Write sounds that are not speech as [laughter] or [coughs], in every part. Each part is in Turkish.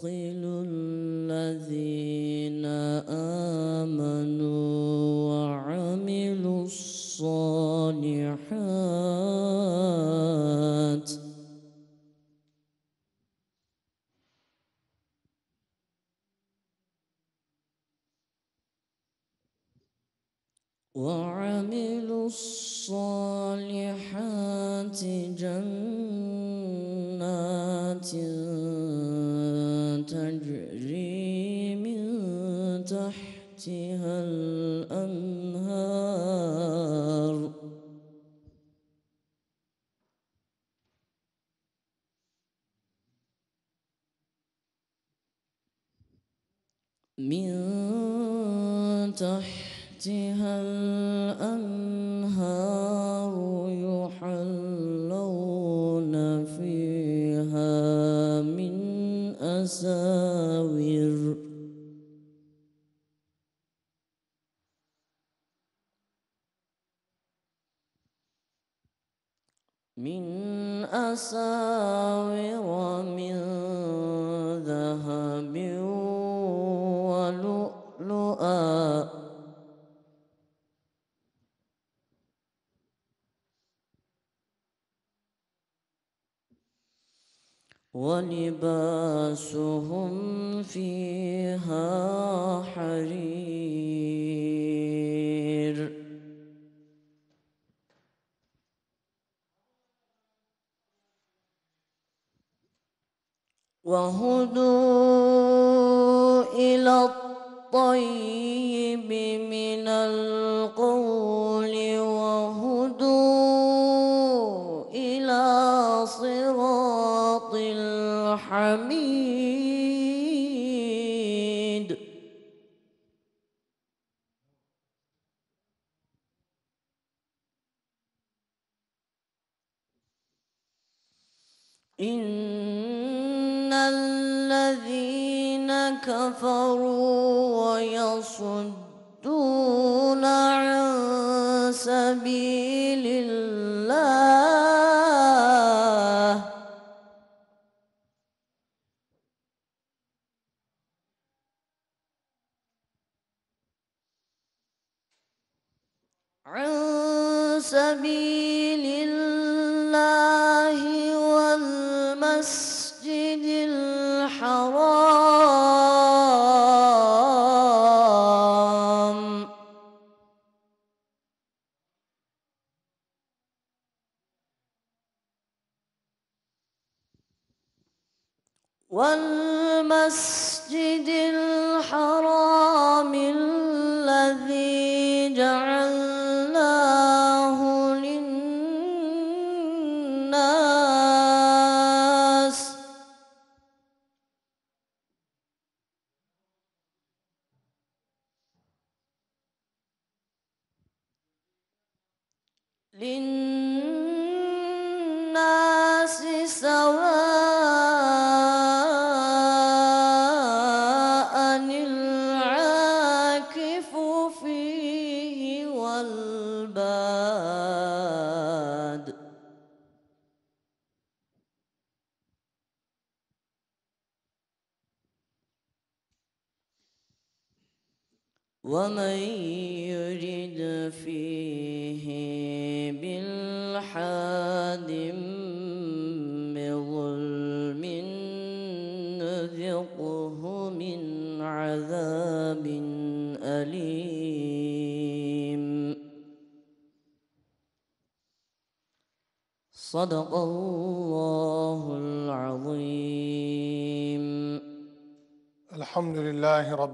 يدخل الذين آمنوا وعملوا الصالحات وعملوا الصالحات جنات تحتها الأنهار من تحتها الأنهار يحلون فيها من أساور من أساور من ذهب ولؤلؤا ولباسهم فيها حرير وهدوا إلى الطيب من القول وهدوا إلى صراط الحميد كفروا ويصدون عن سبيل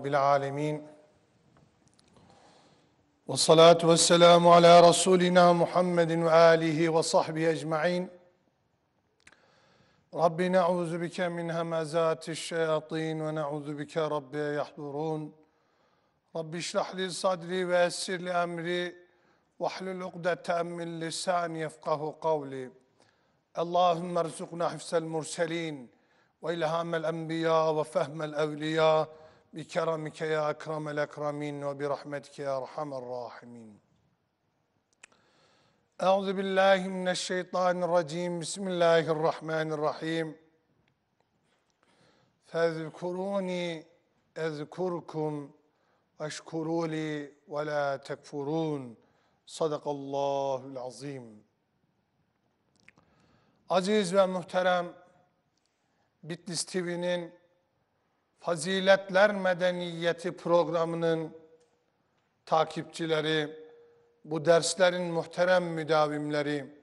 Rabbil alemin. Ve salatu ve selamu ala Resulina Muhammedin ve alihi ve sahbihi ecma'in. Rabbi ne'uzu bike min hemezati şeyatin ve ne'uzu bike Rabbiye yahdurun. Rabbi işrah li sadri ve essir li emri ve hlul ugdeten min lisan yefkahu kavli. Allahümme rzuqna hifzel murselin ve ilham el enbiya ve fehmel evliya. بكرمك يا أكرم الأكرمين وبرحمتك يا أرحم الراحمين أعوذ بالله من الشيطان الرجيم بسم الله الرحمن الرحيم فاذكروني أذكركم واشكروا لي ولا تكفرون صدق Allahul Azim. Aziz ve muhterem Bitlis TV'nin Faziletler Medeniyeti programının takipçileri, bu derslerin muhterem müdavimleri,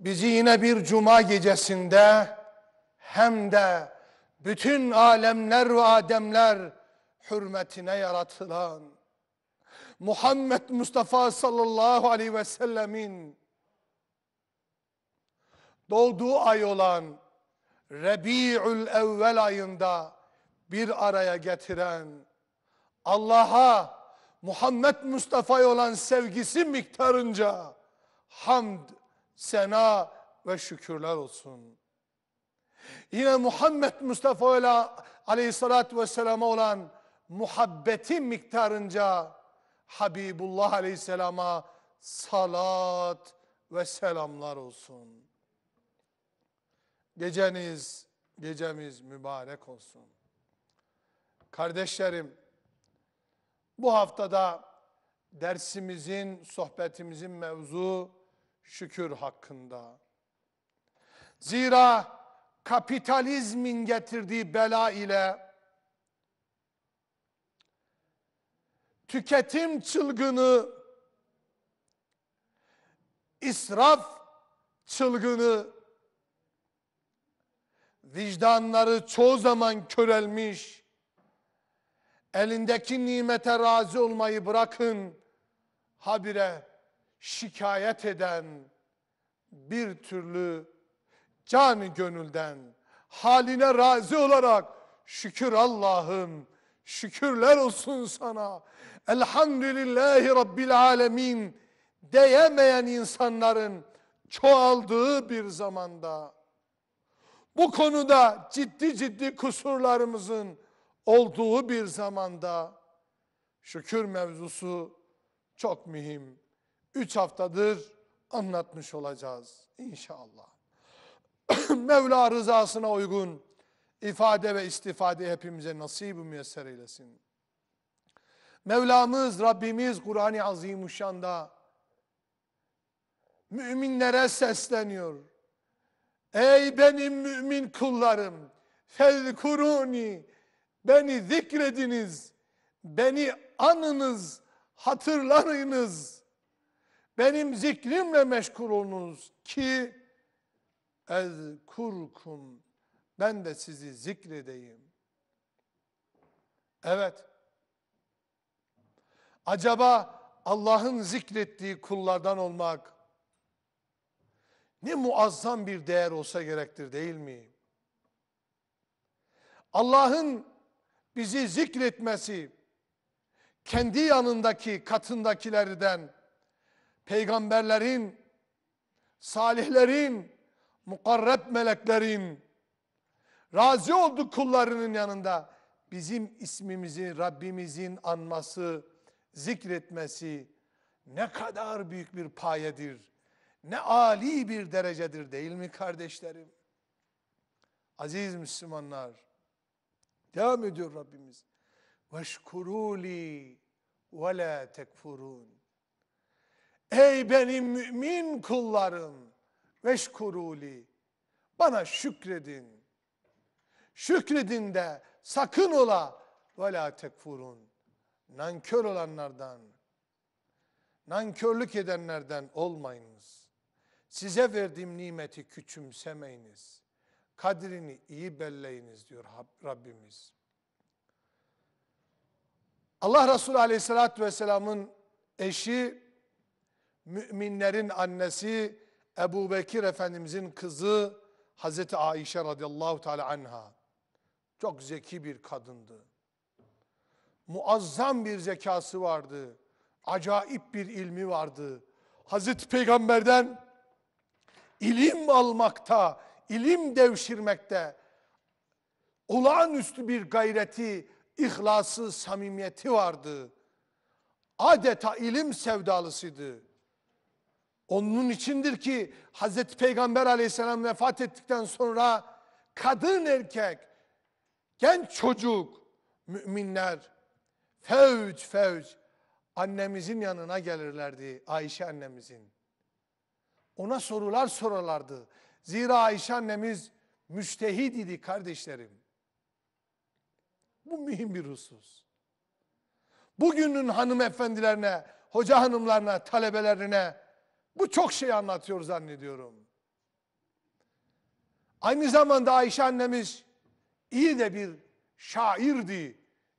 bizi yine bir cuma gecesinde hem de bütün alemler ve ademler hürmetine yaratılan Muhammed Mustafa sallallahu aleyhi ve sellemin doğduğu ay olan Rebi'ül evvel ayında bir araya getiren Allah'a Muhammed Mustafa'ya olan sevgisi miktarınca hamd, sena ve şükürler olsun. Yine Muhammed Mustafa ile aleyhissalatü vesselama olan muhabbeti miktarınca Habibullah aleyhisselama salat ve selamlar olsun. Geceniz, gecemiz mübarek olsun. Kardeşlerim, bu haftada dersimizin, sohbetimizin mevzu şükür hakkında. Zira kapitalizmin getirdiği bela ile tüketim çılgını, israf çılgını vicdanları çoğu zaman körelmiş, elindeki nimete razı olmayı bırakın, habire şikayet eden bir türlü canı gönülden haline razı olarak şükür Allah'ım şükürler olsun sana elhamdülillahi rabbil alemin diyemeyen insanların çoğaldığı bir zamanda bu konuda ciddi ciddi kusurlarımızın olduğu bir zamanda şükür mevzusu çok mühim. Üç haftadır anlatmış olacağız inşallah. [clears throat] Mevla rızasına uygun ifade ve istifade hepimize nasip-i müyesser eylesin. Mevlamız, Rabbimiz Kur'an-ı Azimuşşan'da müminlere sesleniyor. Ey benim mümin kullarım, fezkuruni, beni zikrediniz, beni anınız, hatırlayınız. Benim zikrimle meşgul olunuz ki ezkurkum, ben de sizi zikredeyim. Evet, acaba Allah'ın zikrettiği kullardan olmak, ne muazzam bir değer olsa gerektir değil mi? Allah'ın bizi zikretmesi, kendi yanındaki katındakilerden, peygamberlerin, salihlerin, mukarreb meleklerin, razı olduk kullarının yanında bizim ismimizi Rabbimizin anması, zikretmesi ne kadar büyük bir payedir ne âli bir derecedir değil mi kardeşlerim? Aziz Müslümanlar, devam ediyor Rabbimiz. Veşkuruli ve la tekfurun. Ey benim mümin kullarım, veşkuruli, bana şükredin. Şükredin de sakın ola ve la tekfurun. Nankör olanlardan, nankörlük edenlerden olmayınız. Size verdiğim nimeti küçümsemeyiniz. Kadrini iyi belleyiniz diyor Rabbimiz. Allah Resulü Aleyhisselatü vesselamın eşi, müminlerin annesi Ebu Bekir Efendimizin kızı Hazreti Aişe radıyallahu teala anha. Çok zeki bir kadındı. Muazzam bir zekası vardı. Acayip bir ilmi vardı. Hazreti Peygamber'den ilim almakta, ilim devşirmekte olağanüstü bir gayreti, ihlası, samimiyeti vardı. Adeta ilim sevdalısıydı. Onun içindir ki Hazreti Peygamber aleyhisselam vefat ettikten sonra kadın erkek, genç çocuk, müminler fevç fevç annemizin yanına gelirlerdi Ayşe annemizin. Ona sorular sorarlardı, Zira Ayşe annemiz müştehid idi kardeşlerim. Bu mühim bir husus. Bugünün hanımefendilerine, hoca hanımlarına, talebelerine bu çok şey anlatıyor zannediyorum. Aynı zamanda Ayşe annemiz iyi de bir şairdi,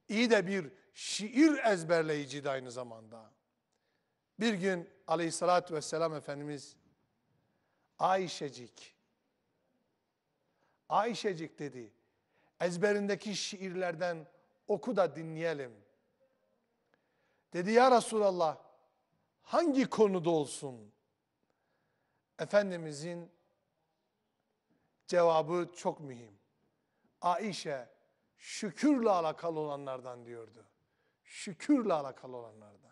iyi de bir şiir ezberleyiciydi aynı zamanda. Bir gün aleyhissalatü vesselam Efendimiz Ayşecik. Ayşecik dedi. Ezberindeki şiirlerden oku da dinleyelim. Dedi ya Resulallah hangi konuda olsun? Efendimizin cevabı çok mühim. Ayşe, şükürle alakalı olanlardan diyordu. Şükürle alakalı olanlardan.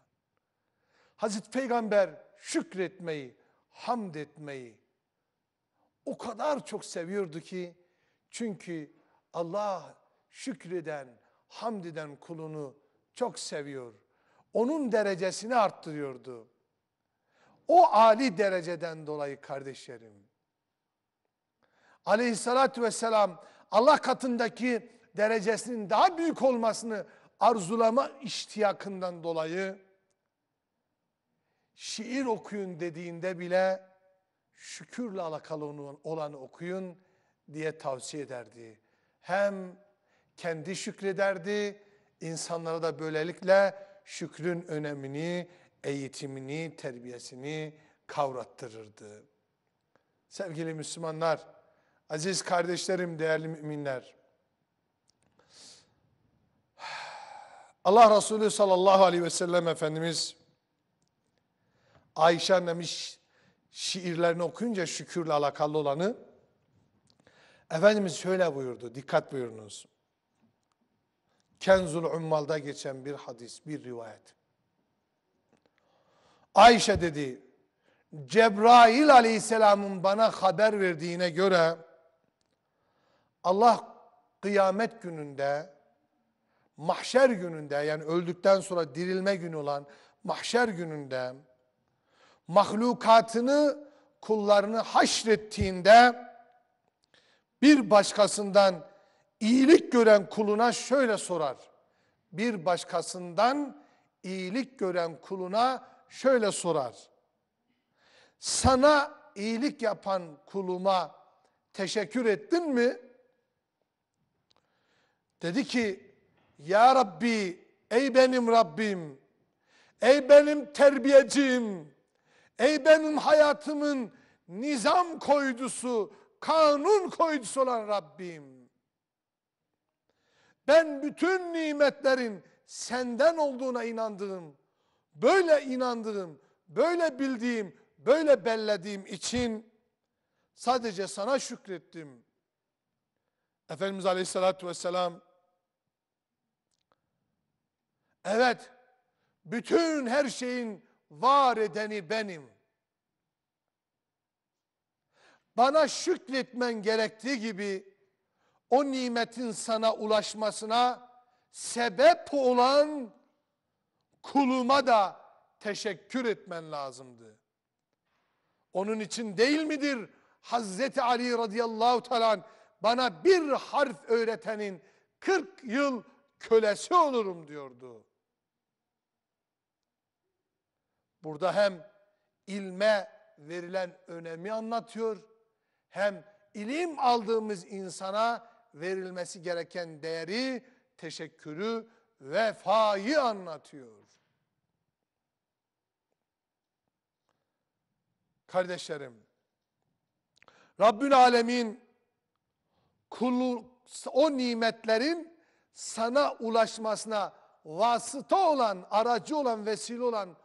Hazreti Peygamber şükretmeyi, hamd etmeyi, o kadar çok seviyordu ki çünkü Allah şükreden, hamdiden kulunu çok seviyor. Onun derecesini arttırıyordu. O Ali dereceden dolayı kardeşlerim. Aleyhissalatü vesselam Allah katındaki derecesinin daha büyük olmasını arzulama iştiyakından dolayı şiir okuyun dediğinde bile şükürle alakalı olanı okuyun diye tavsiye ederdi. Hem kendi şükrederdi, insanlara da böylelikle şükrün önemini, eğitimini, terbiyesini kavrattırırdı. Sevgili Müslümanlar, aziz kardeşlerim, değerli müminler. Allah Resulü sallallahu aleyhi ve sellem Efendimiz Ayşe annemiz şiirlerini okuyunca şükürle alakalı olanı Efendimiz şöyle buyurdu. Dikkat buyurunuz. Kenzul Ummal'da geçen bir hadis, bir rivayet. Ayşe dedi, Cebrail aleyhisselamın bana haber verdiğine göre Allah kıyamet gününde mahşer gününde yani öldükten sonra dirilme günü olan mahşer gününde mahlukatını kullarını haşrettiğinde bir başkasından iyilik gören kuluna şöyle sorar. Bir başkasından iyilik gören kuluna şöyle sorar. Sana iyilik yapan kuluma teşekkür ettin mi? Dedi ki ya Rabbi ey benim Rabbim ey benim terbiyecim Ey benim hayatımın nizam koydusu, kanun koydusu olan Rabbim. Ben bütün nimetlerin senden olduğuna inandığım, böyle inandığım, böyle bildiğim, böyle bellediğim için sadece sana şükrettim. Efendimiz Aleyhisselatü Vesselam, evet, bütün her şeyin var edeni benim. bana şükretmen gerektiği gibi o nimetin sana ulaşmasına sebep olan kuluma da teşekkür etmen lazımdı. Onun için değil midir Hazreti Ali radıyallahu teala bana bir harf öğretenin 40 yıl kölesi olurum diyordu. Burada hem ilme verilen önemi anlatıyor hem ilim aldığımız insana verilmesi gereken değeri, teşekkürü, vefayı anlatıyor. Kardeşlerim, Rabbül Alemin kulu, o nimetlerin sana ulaşmasına vasıta olan, aracı olan, vesile olan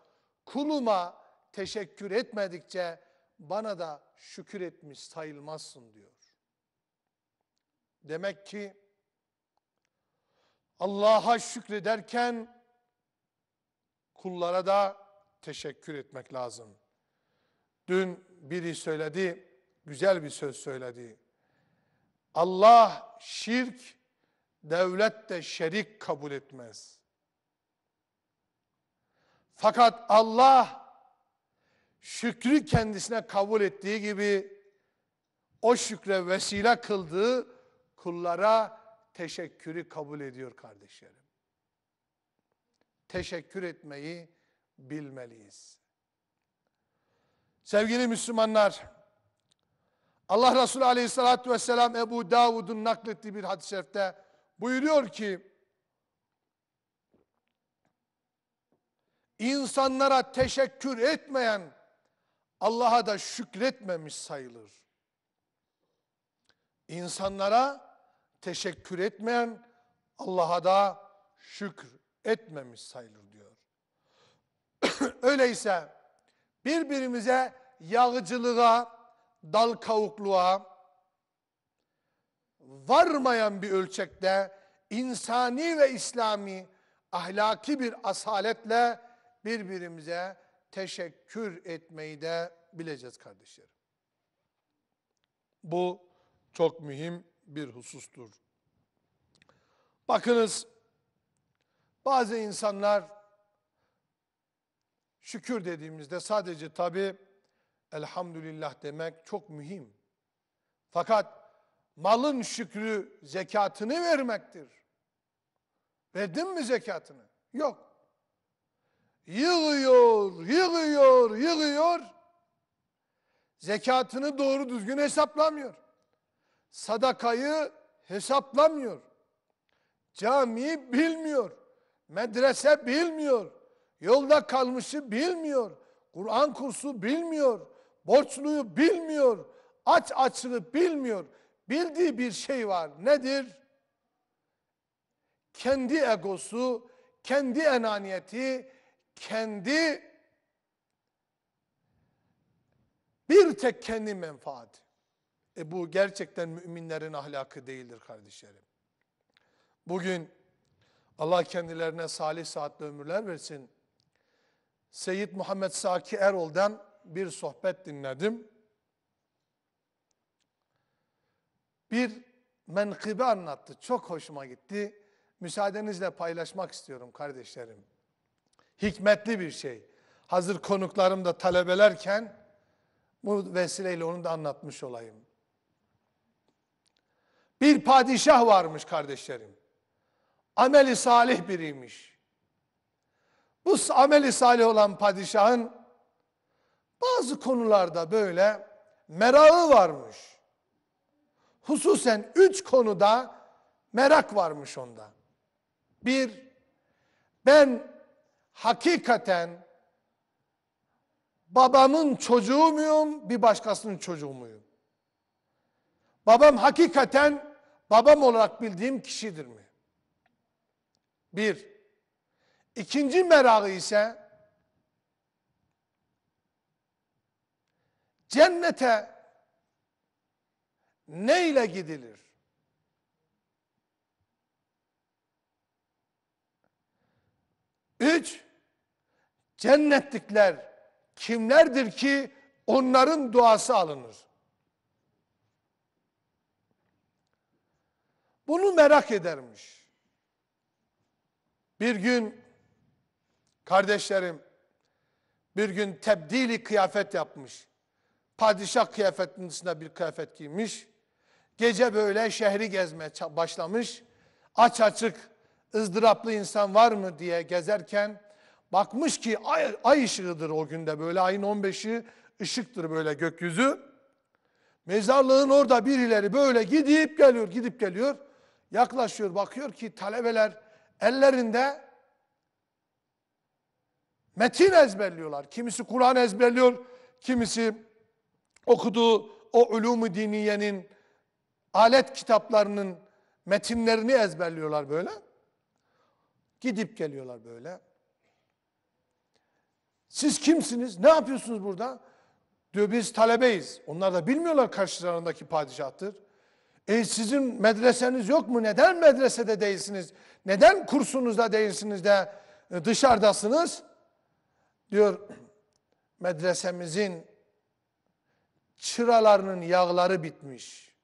kuluma teşekkür etmedikçe bana da şükür etmiş sayılmazsın diyor. Demek ki Allah'a şükrederken kullara da teşekkür etmek lazım. Dün biri söyledi, güzel bir söz söyledi. Allah şirk, devlet de şerik kabul etmez. Fakat Allah şükrü kendisine kabul ettiği gibi o şükre vesile kıldığı kullara teşekkürü kabul ediyor kardeşlerim. Teşekkür etmeyi bilmeliyiz. Sevgili Müslümanlar, Allah Resulü Aleyhisselatü Vesselam Ebu Davud'un naklettiği bir hadis-i şerifte buyuruyor ki, insanlara teşekkür etmeyen Allah'a da şükretmemiş sayılır. İnsanlara teşekkür etmeyen Allah'a da şükür etmemiş sayılır diyor. [coughs] Öyleyse birbirimize yağcılığa, dal kavukluğa varmayan bir ölçekte insani ve İslami ahlaki bir asaletle birbirimize teşekkür etmeyi de bileceğiz kardeşlerim. Bu çok mühim bir husustur. Bakınız bazı insanlar şükür dediğimizde sadece tabi elhamdülillah demek çok mühim. Fakat malın şükrü zekatını vermektir. Verdin mi zekatını? Yok. Yığıyor, yığıyor, yığıyor. Zekatını doğru düzgün hesaplamıyor. Sadakayı hesaplamıyor. camiyi bilmiyor. Medrese bilmiyor. Yolda kalmışı bilmiyor. Kur'an kursu bilmiyor. Borçluyu bilmiyor. Aç açlığı bilmiyor. Bildiği bir şey var. Nedir? Kendi egosu, kendi enaniyeti, kendi bir tek kendi menfaati. E bu gerçekten müminlerin ahlakı değildir kardeşlerim. Bugün Allah kendilerine salih saatli ömürler versin. Seyyid Muhammed Saki Erol'dan bir sohbet dinledim. Bir menkıbe anlattı. Çok hoşuma gitti. Müsaadenizle paylaşmak istiyorum kardeşlerim hikmetli bir şey. Hazır konuklarım da talebelerken bu vesileyle onu da anlatmış olayım. Bir padişah varmış kardeşlerim. Ameli salih biriymiş. Bu ameli salih olan padişahın bazı konularda böyle merağı varmış. Hususen üç konuda merak varmış onda. Bir, ben hakikaten babamın çocuğu muyum, bir başkasının çocuğu muyum? Babam hakikaten babam olarak bildiğim kişidir mi? Bir. İkinci merakı ise cennete ne ile gidilir? Üç, cennetlikler kimlerdir ki onların duası alınır. Bunu merak edermiş. Bir gün kardeşlerim bir gün tebdili kıyafet yapmış. Padişah kıyafetinin bir kıyafet giymiş. Gece böyle şehri gezmeye başlamış. Aç açık ızdıraplı insan var mı diye gezerken Bakmış ki ay, ay ışığıdır o günde böyle ayın 15'i ışıktır böyle gökyüzü. Mezarlığın orada birileri böyle gidip geliyor gidip geliyor. Yaklaşıyor bakıyor ki talebeler ellerinde metin ezberliyorlar. Kimisi Kur'an ezberliyor, kimisi okuduğu o ulûm diniyenin alet kitaplarının metinlerini ezberliyorlar böyle. Gidip geliyorlar böyle. Siz kimsiniz? Ne yapıyorsunuz burada? Diyor biz talebeyiz. Onlar da bilmiyorlar karşılarındaki padişahtır. E sizin medreseniz yok mu? Neden medresede değilsiniz? Neden kursunuzda değilsiniz de e, dışarıdasınız? Diyor medresemizin çıralarının yağları bitmiş.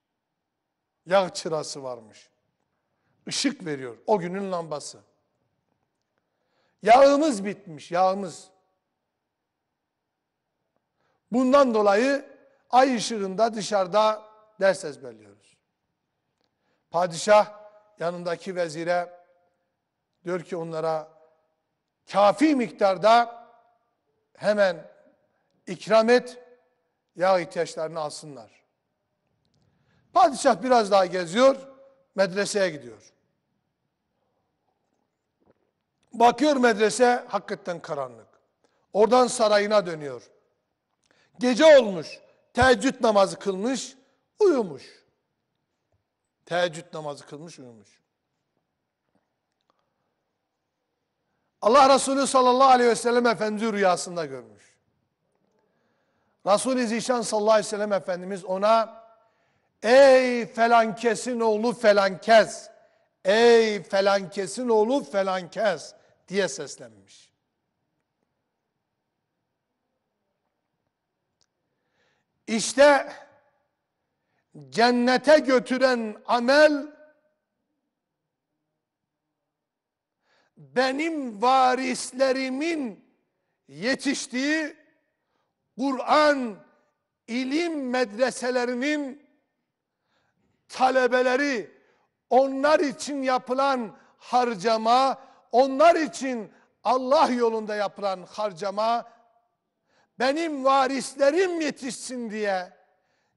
Yağ çırası varmış. Işık veriyor o günün lambası. Yağımız bitmiş, yağımız. Bundan dolayı ay ışığında dışarıda ders ezberliyoruz. Padişah yanındaki vezire diyor ki onlara kafi miktarda hemen ikram et yağ ihtiyaçlarını alsınlar. Padişah biraz daha geziyor, medreseye gidiyor. Bakıyor medrese hakikaten karanlık. Oradan sarayına dönüyor. Gece olmuş. Teheccüd namazı kılmış. Uyumuş. Teheccüd namazı kılmış uyumuş. Allah Resulü sallallahu aleyhi ve sellem Efendimiz rüyasında görmüş. Resul-i Zişan sallallahu aleyhi ve sellem Efendimiz ona Ey felankesin oğlu felankes Ey felankesin oğlu felankes diye seslenmiş. İşte cennete götüren amel benim varislerimin yetiştiği Kur'an ilim medreselerinin talebeleri onlar için yapılan harcama, onlar için Allah yolunda yapılan harcama benim varislerim yetişsin diye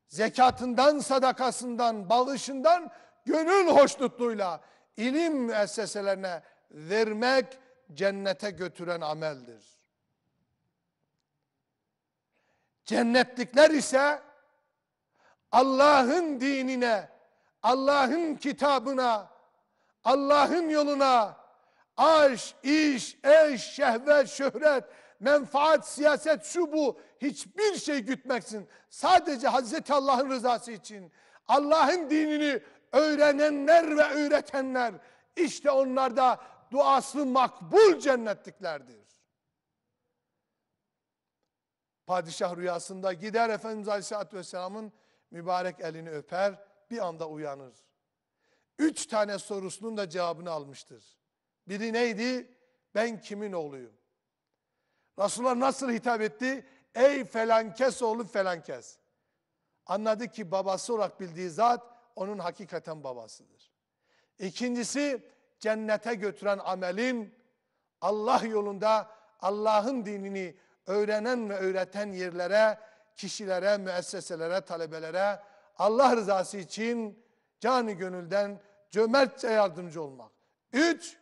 zekatından, sadakasından, balışından gönül hoşnutluğuyla ilim müesseselerine vermek cennete götüren ameldir. Cennetlikler ise Allah'ın dinine, Allah'ın kitabına, Allah'ın yoluna aş, iş, eş, şehvet, şöhret menfaat, siyaset, şu bu hiçbir şey gütmeksin. Sadece Hazreti Allah'ın rızası için Allah'ın dinini öğrenenler ve öğretenler işte onlar da duası makbul cennetliklerdir. Padişah rüyasında gider Efendimiz Aleyhisselatü Vesselam'ın mübarek elini öper, bir anda uyanır. Üç tane sorusunun da cevabını almıştır. Biri neydi? Ben kimin oğluyum? Resulullah nasıl hitap etti? Ey felankes oğlu felankes. Anladı ki babası olarak bildiği zat onun hakikaten babasıdır. İkincisi cennete götüren amelin Allah yolunda Allah'ın dinini öğrenen ve öğreten yerlere, kişilere, müesseselere, talebelere Allah rızası için canı gönülden cömertçe yardımcı olmak. Üç,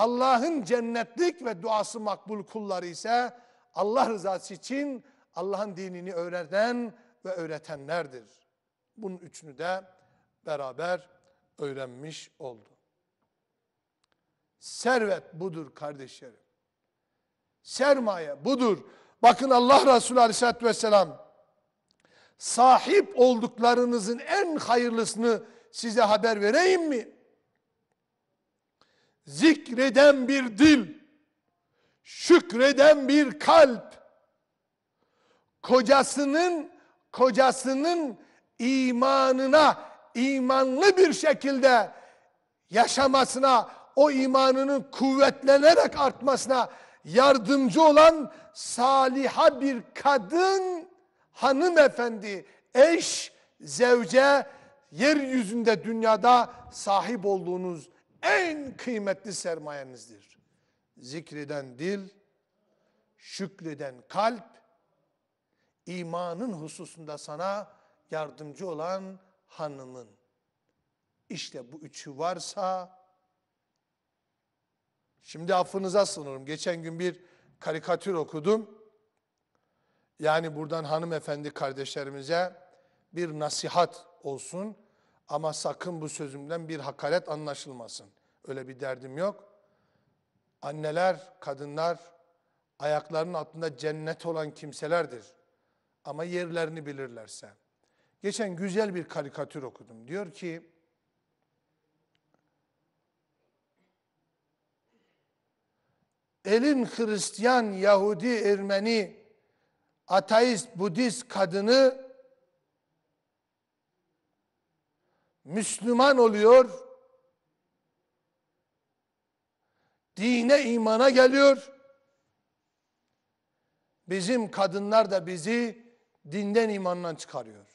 Allah'ın cennetlik ve duası makbul kulları ise Allah rızası için Allah'ın dinini öğreten ve öğretenlerdir. Bunun üçünü de beraber öğrenmiş oldu. Servet budur kardeşlerim. Sermaye budur. Bakın Allah Resulü Aleyhisselatü Vesselam sahip olduklarınızın en hayırlısını size haber vereyim mi? zikreden bir dil, şükreden bir kalp, kocasının kocasının imanına imanlı bir şekilde yaşamasına, o imanının kuvvetlenerek artmasına yardımcı olan saliha bir kadın hanımefendi, eş, zevce yeryüzünde dünyada sahip olduğunuz en kıymetli sermayenizdir. Zikreden dil, şükreden kalp, imanın hususunda sana yardımcı olan hanımın. İşte bu üçü varsa, şimdi affınıza sunurum. Geçen gün bir karikatür okudum. Yani buradan hanımefendi kardeşlerimize bir nasihat olsun. Ama sakın bu sözümden bir hakaret anlaşılmasın. Öyle bir derdim yok. Anneler, kadınlar ayaklarının altında cennet olan kimselerdir. Ama yerlerini bilirlerse. Geçen güzel bir karikatür okudum. Diyor ki, elin Hristiyan, Yahudi, Ermeni, ateist, Budist kadını Müslüman oluyor. Dine imana geliyor. Bizim kadınlar da bizi dinden imandan çıkarıyor.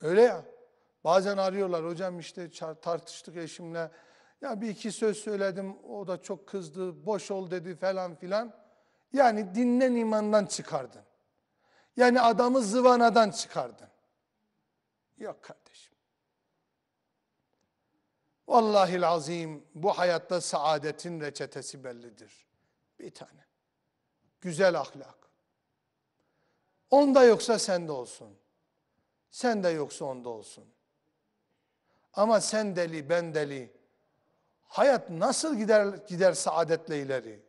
Öyle ya. Bazen arıyorlar hocam işte tartıştık eşimle. Ya bir iki söz söyledim o da çok kızdı. Boş ol dedi falan filan. Yani dinden imandan çıkardın. Yani adamı zıvanadan çıkardın. Yok kardeşim. Vallahi azim bu hayatta saadetin reçetesi bellidir. Bir tane. Güzel ahlak. Onda yoksa sende olsun. Sen de yoksa onda olsun. Ama sen deli, ben deli. Hayat nasıl gider gider saadetle ileri?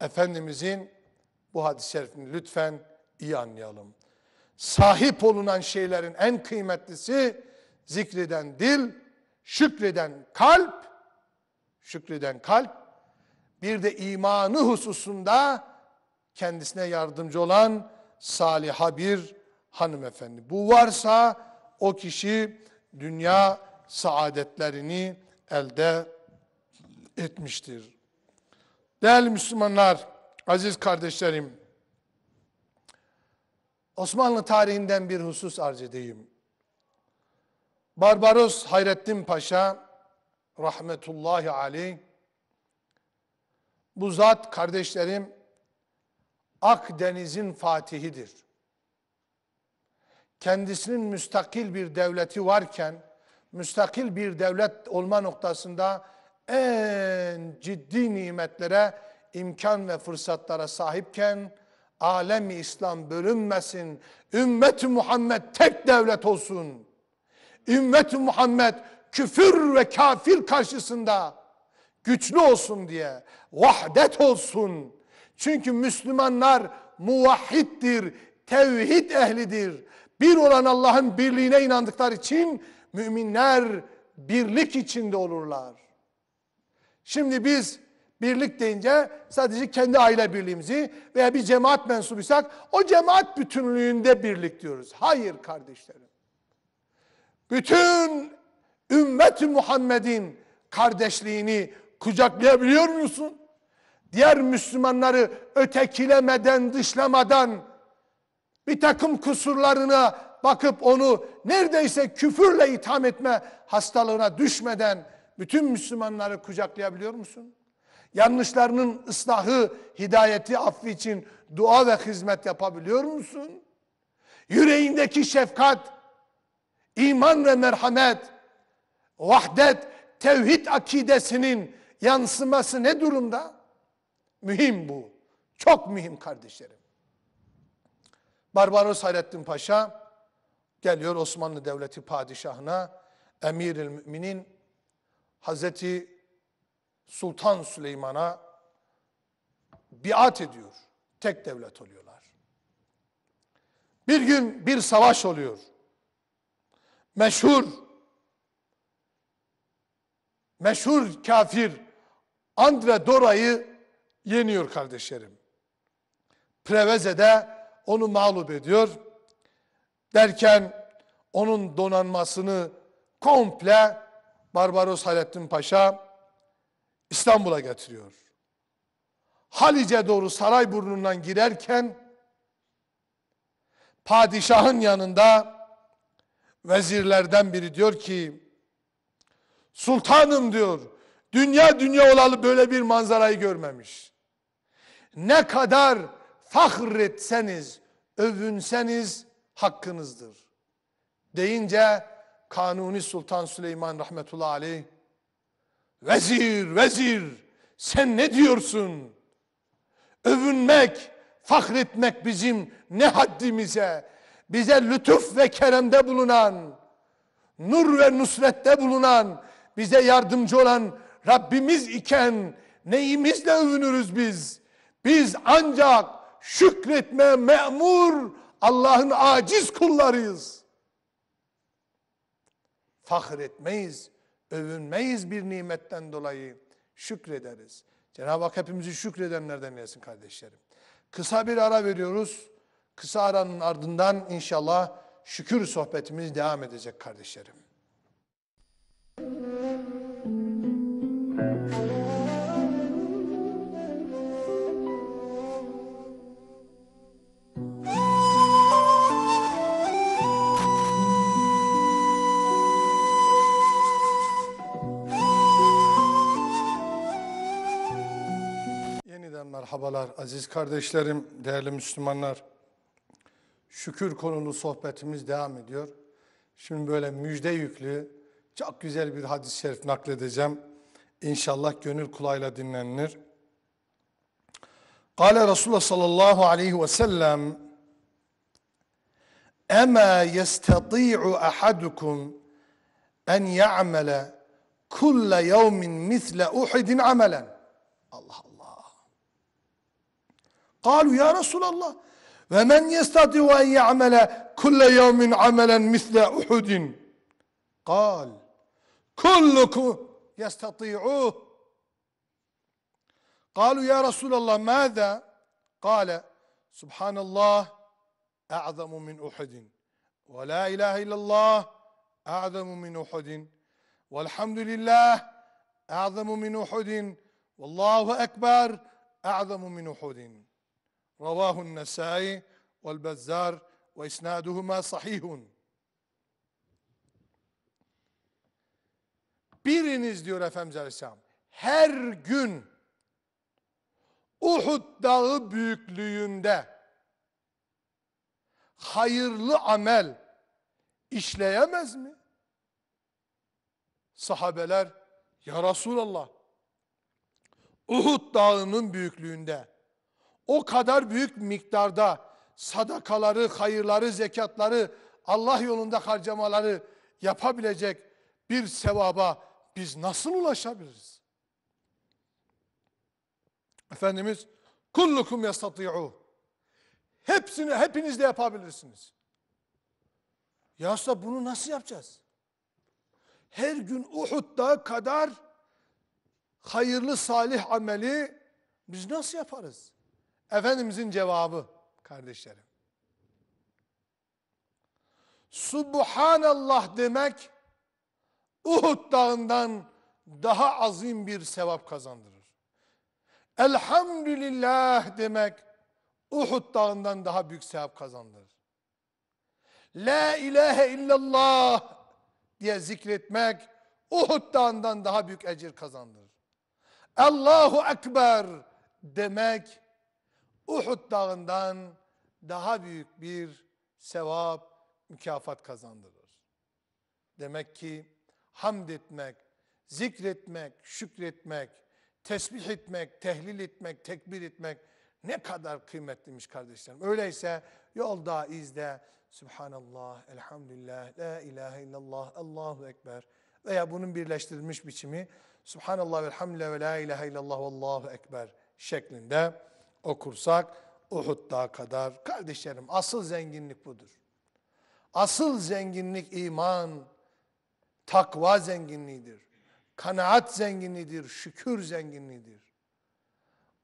Efendimizin bu hadis-i şerifini lütfen iyi anlayalım. Sahip olunan şeylerin en kıymetlisi zikreden dil, şükreden kalp, şükreden kalp, bir de imanı hususunda kendisine yardımcı olan saliha bir hanımefendi. Bu varsa o kişi dünya saadetlerini elde etmiştir. Değerli Müslümanlar, Aziz kardeşlerim, Osmanlı tarihinden bir husus arz edeyim. Barbaros Hayrettin Paşa rahmetullahi aleyh bu zat kardeşlerim Akdeniz'in fatihidir. Kendisinin müstakil bir devleti varken müstakil bir devlet olma noktasında en ciddi nimetlere imkan ve fırsatlara sahipken alemi İslam bölünmesin. Ümmet-i Muhammed tek devlet olsun. Ümmet-i Muhammed küfür ve kafir karşısında güçlü olsun diye vahdet olsun. Çünkü Müslümanlar muvahhiddir, tevhid ehlidir. Bir olan Allah'ın birliğine inandıkları için müminler birlik içinde olurlar. Şimdi biz Birlik deyince sadece kendi aile birliğimizi veya bir cemaat mensubuysak o cemaat bütünlüğünde birlik diyoruz. Hayır kardeşlerim. Bütün ümmet Muhammed'in kardeşliğini kucaklayabiliyor musun? Diğer Müslümanları ötekilemeden, dışlamadan bir takım kusurlarına bakıp onu neredeyse küfürle itham etme hastalığına düşmeden bütün Müslümanları kucaklayabiliyor musun? Yanlışlarının ıslahı, hidayeti, affı için dua ve hizmet yapabiliyor musun? Yüreğindeki şefkat, iman ve merhamet, vahdet, tevhid akidesinin yansıması ne durumda? Mühim bu. Çok mühim kardeşlerim. Barbaros Hayrettin Paşa geliyor Osmanlı Devleti padişahına Emirül Müminin Hazreti Sultan Süleyman'a biat ediyor. Tek devlet oluyorlar. Bir gün bir savaş oluyor. Meşhur meşhur kafir Andre Dora'yı yeniyor kardeşlerim. Preveze'de onu mağlup ediyor. Derken onun donanmasını komple Barbaros Halettin Paşa İstanbul'a getiriyor. Halice doğru Saray Burnu'ndan girerken padişahın yanında vezirlerden biri diyor ki sultanım diyor dünya dünya olalı böyle bir manzarayı görmemiş. Ne kadar etseniz övünseniz hakkınızdır. Deyince Kanuni Sultan Süleyman rahmetullahi aleyh Vezir, vezir sen ne diyorsun? Övünmek, fahretmek bizim ne haddimize? Bize lütuf ve keremde bulunan, nur ve nusrette bulunan, bize yardımcı olan Rabbimiz iken neyimizle övünürüz biz? Biz ancak şükretme memur Allah'ın aciz kullarıyız. Fakir etmeyiz övünmeyiz bir nimetten dolayı. Şükrederiz. Cenab-ı Hak hepimizi şükredenlerden eylesin kardeşlerim. Kısa bir ara veriyoruz. Kısa aranın ardından inşallah şükür sohbetimiz devam edecek kardeşlerim. Aziz kardeşlerim, değerli Müslümanlar, şükür konulu sohbetimiz devam ediyor. Şimdi böyle müjde yüklü, çok güzel bir hadis-i şerif nakledeceğim. İnşallah gönül kulağıyla dinlenilir. Kale Resulullah sallallahu aleyhi ve sellem, Ema yestati'u ahadukum en ya'mele kulle yevmin misle uhidin amelen. Allah Allah. قالوا يا رسول الله ومن يستطيع أن يعمل كل يوم عملا مثل أحد قال كلكم يستطيعوه قالوا يا رسول الله ماذا قال سبحان الله أعظم من أحد ولا إله إلا الله أعظم من أحد والحمد لله أعظم من أحد والله أكبر أعظم من أحد رواه النسائي والبزار وإسنادهما صحيح Biriniz diyor Efendimiz Aleyhisselam her gün Uhud dağı büyüklüğünde hayırlı amel işleyemez mi? Sahabeler ya Resulallah Uhud dağının büyüklüğünde o kadar büyük miktarda sadakaları, hayırları, zekatları, Allah yolunda harcamaları yapabilecek bir sevaba biz nasıl ulaşabiliriz? Efendimiz kullukum yastati'u. Hepsini hepiniz de yapabilirsiniz. Ya usta bunu nasıl yapacağız? Her gün Uhud'da kadar hayırlı salih ameli biz nasıl yaparız? Efendimizin cevabı kardeşlerim. Subhanallah demek Uhud dağından daha azim bir sevap kazandırır. Elhamdülillah demek Uhud dağından daha büyük sevap kazandırır. La ilahe illallah diye zikretmek Uhud dağından daha büyük ecir kazandırır. Allahu Ekber demek Uhud dağından daha büyük bir sevap, mükafat kazandırır. Demek ki hamd etmek, zikretmek, şükretmek, tesbih etmek, tehlil etmek, tekbir etmek ne kadar kıymetliymiş kardeşlerim. Öyleyse yolda, izde Subhanallah, Elhamdülillah, La ilahe illallah, Allahu Ekber veya bunun birleştirilmiş biçimi Subhanallah, Elhamdülillah ve La ilahe illallah, Allahu Ekber şeklinde okursak Uhud'da kadar. Kardeşlerim asıl zenginlik budur. Asıl zenginlik iman, takva zenginliğidir. Kanaat zenginliğidir, şükür zenginliğidir.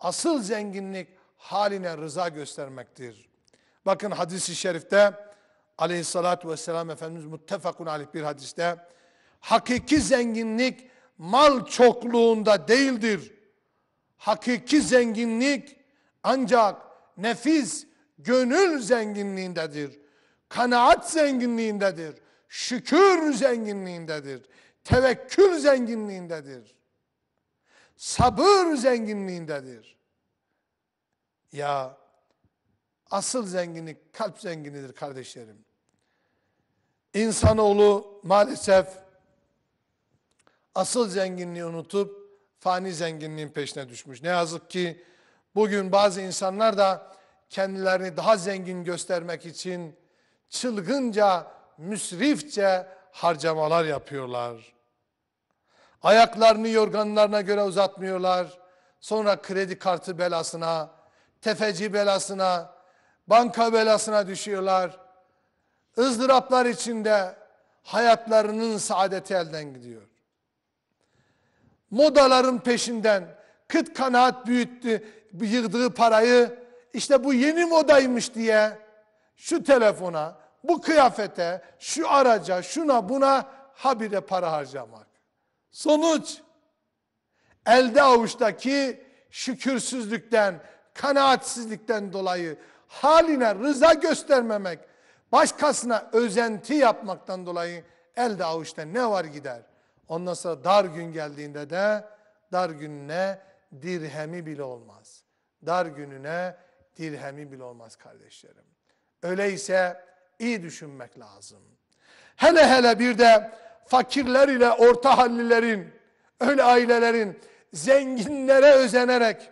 Asıl zenginlik haline rıza göstermektir. Bakın hadisi şerifte aleyhissalatü vesselam Efendimiz muttefakun aleyh bir hadiste hakiki zenginlik mal çokluğunda değildir. Hakiki zenginlik ancak nefis gönül zenginliğindedir. Kanaat zenginliğindedir. Şükür zenginliğindedir. Tevekkül zenginliğindedir. Sabır zenginliğindedir. Ya asıl zenginlik kalp zenginidir kardeşlerim. İnsanoğlu maalesef asıl zenginliği unutup fani zenginliğin peşine düşmüş. Ne yazık ki Bugün bazı insanlar da kendilerini daha zengin göstermek için çılgınca, müsrifçe harcamalar yapıyorlar. Ayaklarını yorganlarına göre uzatmıyorlar. Sonra kredi kartı belasına, tefeci belasına, banka belasına düşüyorlar. Izdıraplar içinde hayatlarının saadeti elden gidiyor. Modaların peşinden kıt kanaat büyüttü, yığdığı parayı işte bu yeni modaymış diye şu telefona, bu kıyafete, şu araca, şuna buna habire para harcamak. Sonuç elde avuçtaki şükürsüzlükten, kanaatsizlikten dolayı haline rıza göstermemek, başkasına özenti yapmaktan dolayı elde avuçta ne var gider. Ondan sonra dar gün geldiğinde de dar gününe dirhemi bile olmaz dar gününe dirhemi bile olmaz kardeşlerim. Öyleyse iyi düşünmek lazım. Hele hele bir de fakirler ile orta hallilerin, öyle ailelerin zenginlere özenerek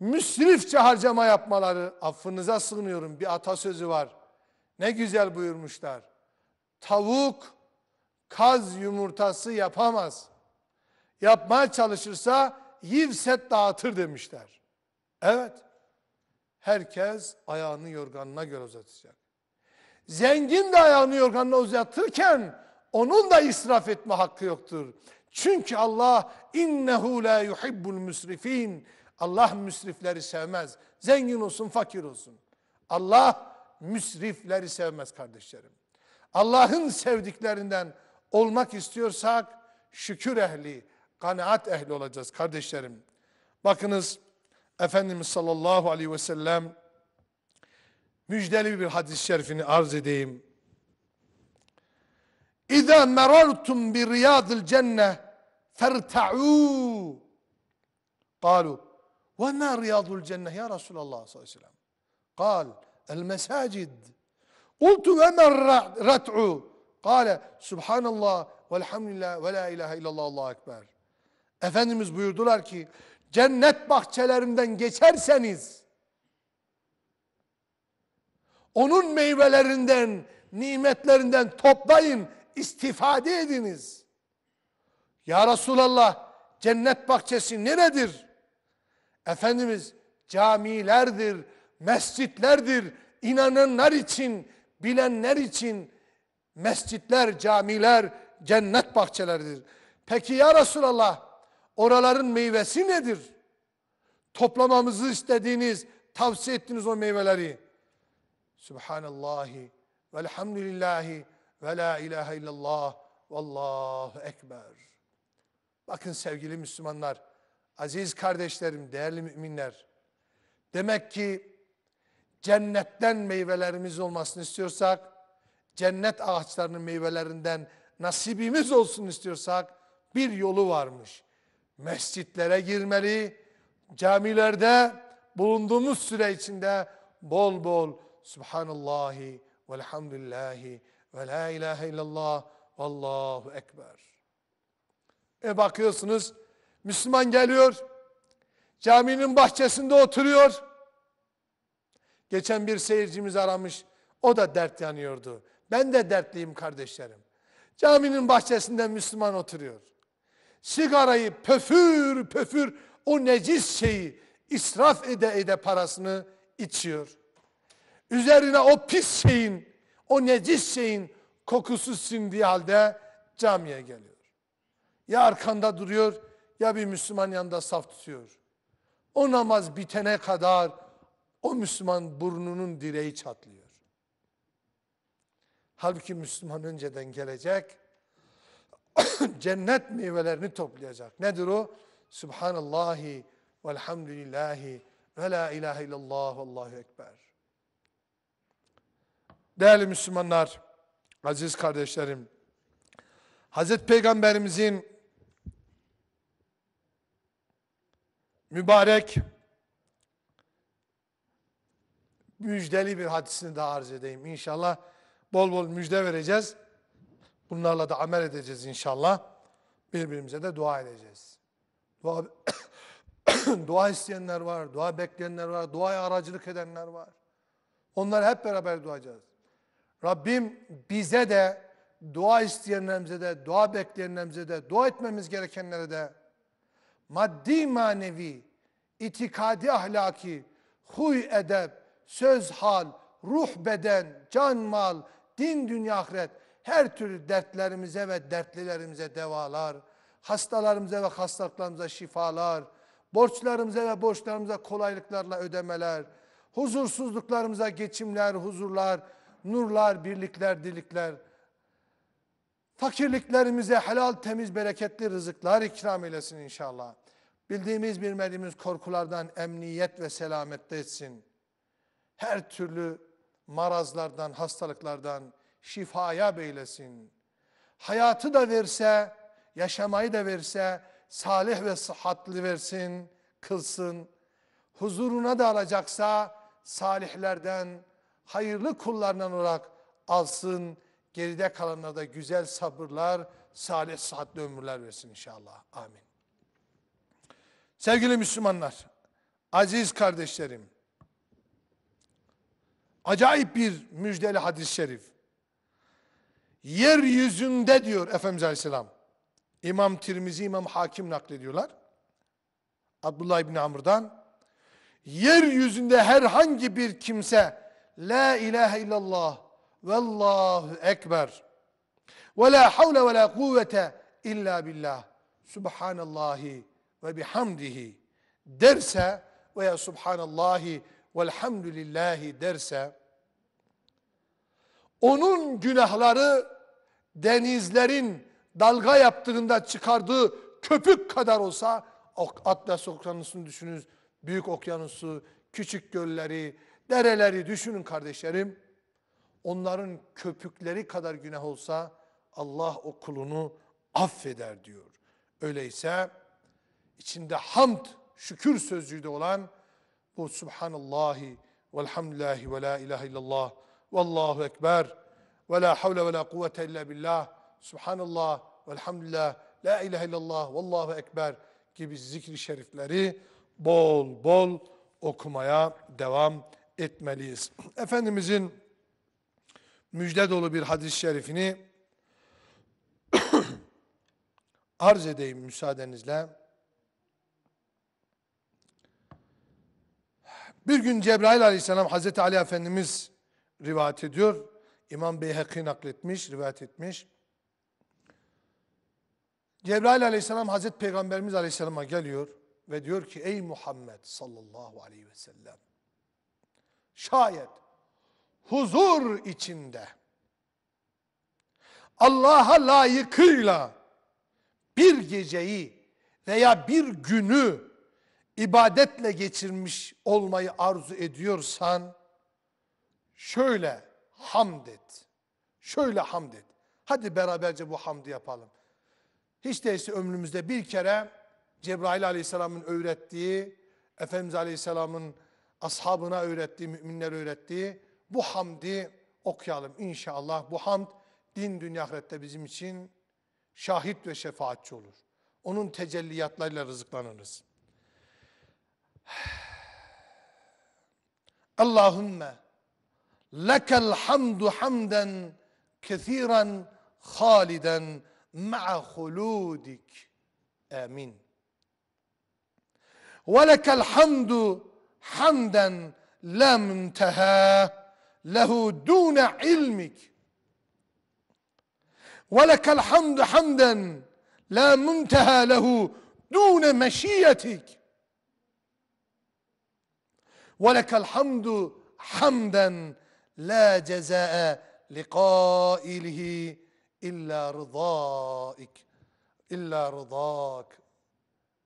müsrifçe harcama yapmaları affınıza sığınıyorum bir atasözü var. Ne güzel buyurmuşlar. Tavuk kaz yumurtası yapamaz yapmaya çalışırsa yivset dağıtır demişler. Evet. Herkes ayağını yorganına göre uzatacak. Zengin de ayağını yorganına uzatırken onun da israf etme hakkı yoktur. Çünkü Allah innehu la yuhibbul müsrifin. Allah müsrifleri sevmez. Zengin olsun, fakir olsun. Allah müsrifleri sevmez kardeşlerim. Allah'ın sevdiklerinden olmak istiyorsak şükür ehli, kanaat ehli olacağız kardeşlerim. Bakınız Efendimiz sallallahu aleyhi ve sellem müjdeli bir hadis-i şerifini arz edeyim. İza merartum bi riyadil cenne ferta'u. Kalu ve ma riyadul cenne ya Resulallah sallallahu aleyhi ve sellem. Kal el mesacid. Kultu ve men rat'u. Kale subhanallah velhamdülillah ve la ilahe illallah Allahu ekber. Efendimiz buyurdular ki cennet bahçelerinden geçerseniz onun meyvelerinden, nimetlerinden toplayın, istifade ediniz. Ya Resulallah cennet bahçesi neredir? Efendimiz camilerdir, mescitlerdir. inananlar için, bilenler için mescitler, camiler cennet bahçeleridir. Peki ya Resulallah Oraların meyvesi nedir? Toplamamızı istediğiniz, tavsiye ettiğiniz o meyveleri. Subhanallahi velhamdülillahi ve la ilahe illallah vallahu ekber. Bakın sevgili Müslümanlar, aziz kardeşlerim, değerli müminler. Demek ki cennetten meyvelerimiz olmasını istiyorsak, cennet ağaçlarının meyvelerinden nasibimiz olsun istiyorsak bir yolu varmış mescitlere girmeli, camilerde bulunduğumuz süre içinde bol bol Subhanallahi velhamdülillahi ve la ilahe illallah vallahu ekber. E bakıyorsunuz Müslüman geliyor, caminin bahçesinde oturuyor. Geçen bir seyircimiz aramış, o da dert yanıyordu. Ben de dertliyim kardeşlerim. Caminin bahçesinde Müslüman oturuyor sigarayı pöfür pöfür o necis şeyi israf ede ede parasını içiyor. Üzerine o pis şeyin, o necis şeyin kokusu sindiği halde camiye geliyor. Ya arkanda duruyor ya bir Müslüman yanında saf tutuyor. O namaz bitene kadar o Müslüman burnunun direği çatlıyor. Halbuki Müslüman önceden gelecek, [coughs] cennet meyvelerini toplayacak. Nedir o? Subhanallahi velhamdülillahi ve la ilahe illallah vallahu ekber. Değerli Müslümanlar, aziz kardeşlerim, Hazreti Peygamberimizin mübarek müjdeli bir hadisini daha arz edeyim. İnşallah bol bol müjde vereceğiz. Bunlarla da amel edeceğiz inşallah. Birbirimize de dua edeceğiz. Dua, [coughs] dua isteyenler var, dua bekleyenler var, duaya aracılık edenler var. Onlar hep beraber duacağız. Rabbim bize de, dua isteyenlerimize de, dua bekleyenlerimize de, dua etmemiz gerekenlere de maddi manevi, itikadi ahlaki, huy edep, söz hal, ruh beden, can mal, din dünya ahiret her türlü dertlerimize ve dertlilerimize devalar, hastalarımıza ve hastalıklarımıza şifalar, borçlarımıza ve borçlarımıza kolaylıklarla ödemeler, huzursuzluklarımıza geçimler, huzurlar, nurlar, birlikler, dilikler, fakirliklerimize helal, temiz, bereketli rızıklar ikram eylesin inşallah. Bildiğimiz bilmediğimiz korkulardan emniyet ve selamette etsin. Her türlü marazlardan, hastalıklardan, şifaya beylesin. Hayatı da verse, yaşamayı da verse, salih ve sıhhatli versin, kılsın. Huzuruna da alacaksa salihlerden, hayırlı kullarından olarak alsın. Geride kalanlara da güzel sabırlar, salih sıhhatli ömürler versin inşallah. Amin. Sevgili Müslümanlar, aziz kardeşlerim, acayip bir müjdeli hadis-i şerif yeryüzünde diyor Efendimiz Aleyhisselam. İmam Tirmizi, İmam Hakim naklediyorlar. Abdullah İbni Amr'dan. Yeryüzünde herhangi bir kimse La ilahe illallah Vallahu Ekber ve la havle ve la kuvvete illa billah Subhanallahi ve bihamdihi derse veya Subhanallahi velhamdülillahi derse onun günahları denizlerin dalga yaptığında çıkardığı köpük kadar olsa Atlas Okyanusu'nu düşünün, Büyük Okyanusu, küçük gölleri, dereleri düşünün kardeşlerim. Onların köpükleri kadar günah olsa Allah o kulunu affeder diyor. Öyleyse içinde hamd, şükür sözcüğü de olan bu Subhanallahi velhamdülillahi ve la ilahe illallah Vallahu ekber. Ve la havle ve la kuvvete illa billah. Subhanallah. Velhamdülillah. La ilahe illallah. Vallahu ekber gibi zikri şerifleri bol bol okumaya devam etmeliyiz. Efendimizin müjde dolu bir hadis-i şerifini [clears throat] arz edeyim müsaadenizle. Bir gün Cebrail aleyhisselam Hazreti Ali Efendimiz rivayet ediyor. İmam Beyhekî nakletmiş, rivayet etmiş. Cebrail aleyhisselam Hazreti Peygamberimiz aleyhisselama geliyor ve diyor ki ey Muhammed sallallahu aleyhi ve sellem şayet huzur içinde Allah'a layıkıyla bir geceyi veya bir günü ibadetle geçirmiş olmayı arzu ediyorsan Şöyle hamd et. Şöyle hamd et. Hadi beraberce bu hamdı yapalım. Hiç değilse ömrümüzde bir kere Cebrail aleyhisselamın öğrettiği, Efendimiz aleyhisselamın ashabına öğrettiği, müminler öğrettiği bu hamdi okuyalım inşallah. Bu hamd din dünya ahirette bizim için şahit ve şefaatçi olur. Onun tecelliyatlarıyla rızıklanırız. [sighs] Allahümme لك الحمد حمدا كثيرا خالدا مع خلودك امين ولك الحمد حمدا لا منتهى له دون علمك ولك الحمد حمدا لا منتهى له دون مشيتك ولك الحمد حمدا La cezae li kailihi illa rıza'ik illa rıdak.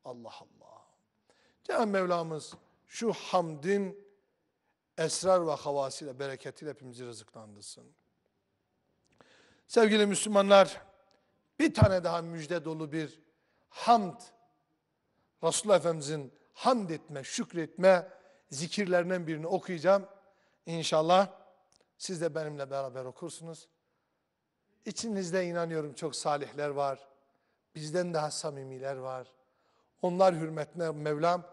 Allah Allah. Cenab-ı Mevlamız şu hamdin esrar ve havasıyla, bereketiyle hepimizi rızıklandırsın. Sevgili Müslümanlar, bir tane daha müjde dolu bir hamd. Resulullah Efendimizin hamd etme, şükretme zikirlerinden birini okuyacağım. İnşallah. Siz de benimle beraber okursunuz. İçinizde inanıyorum çok salihler var. Bizden daha samimiler var. Onlar hürmetine Mevlam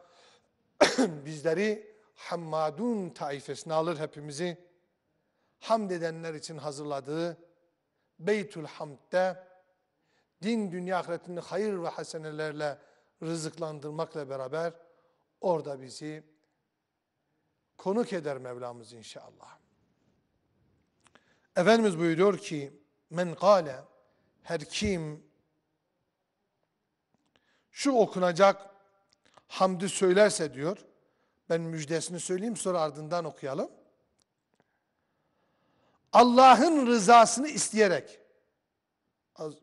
[clears throat] bizleri Hammadun taifesine alır hepimizi. Hamd edenler için hazırladığı Beytül Hamd'de din dünya ahiretini hayır ve hasenelerle rızıklandırmakla beraber orada bizi konuk eder Mevlamız inşallah. Efendimiz buyuruyor ki men kâle her kim şu okunacak hamdi söylerse diyor ben müjdesini söyleyeyim sonra ardından okuyalım. Allah'ın rızasını isteyerek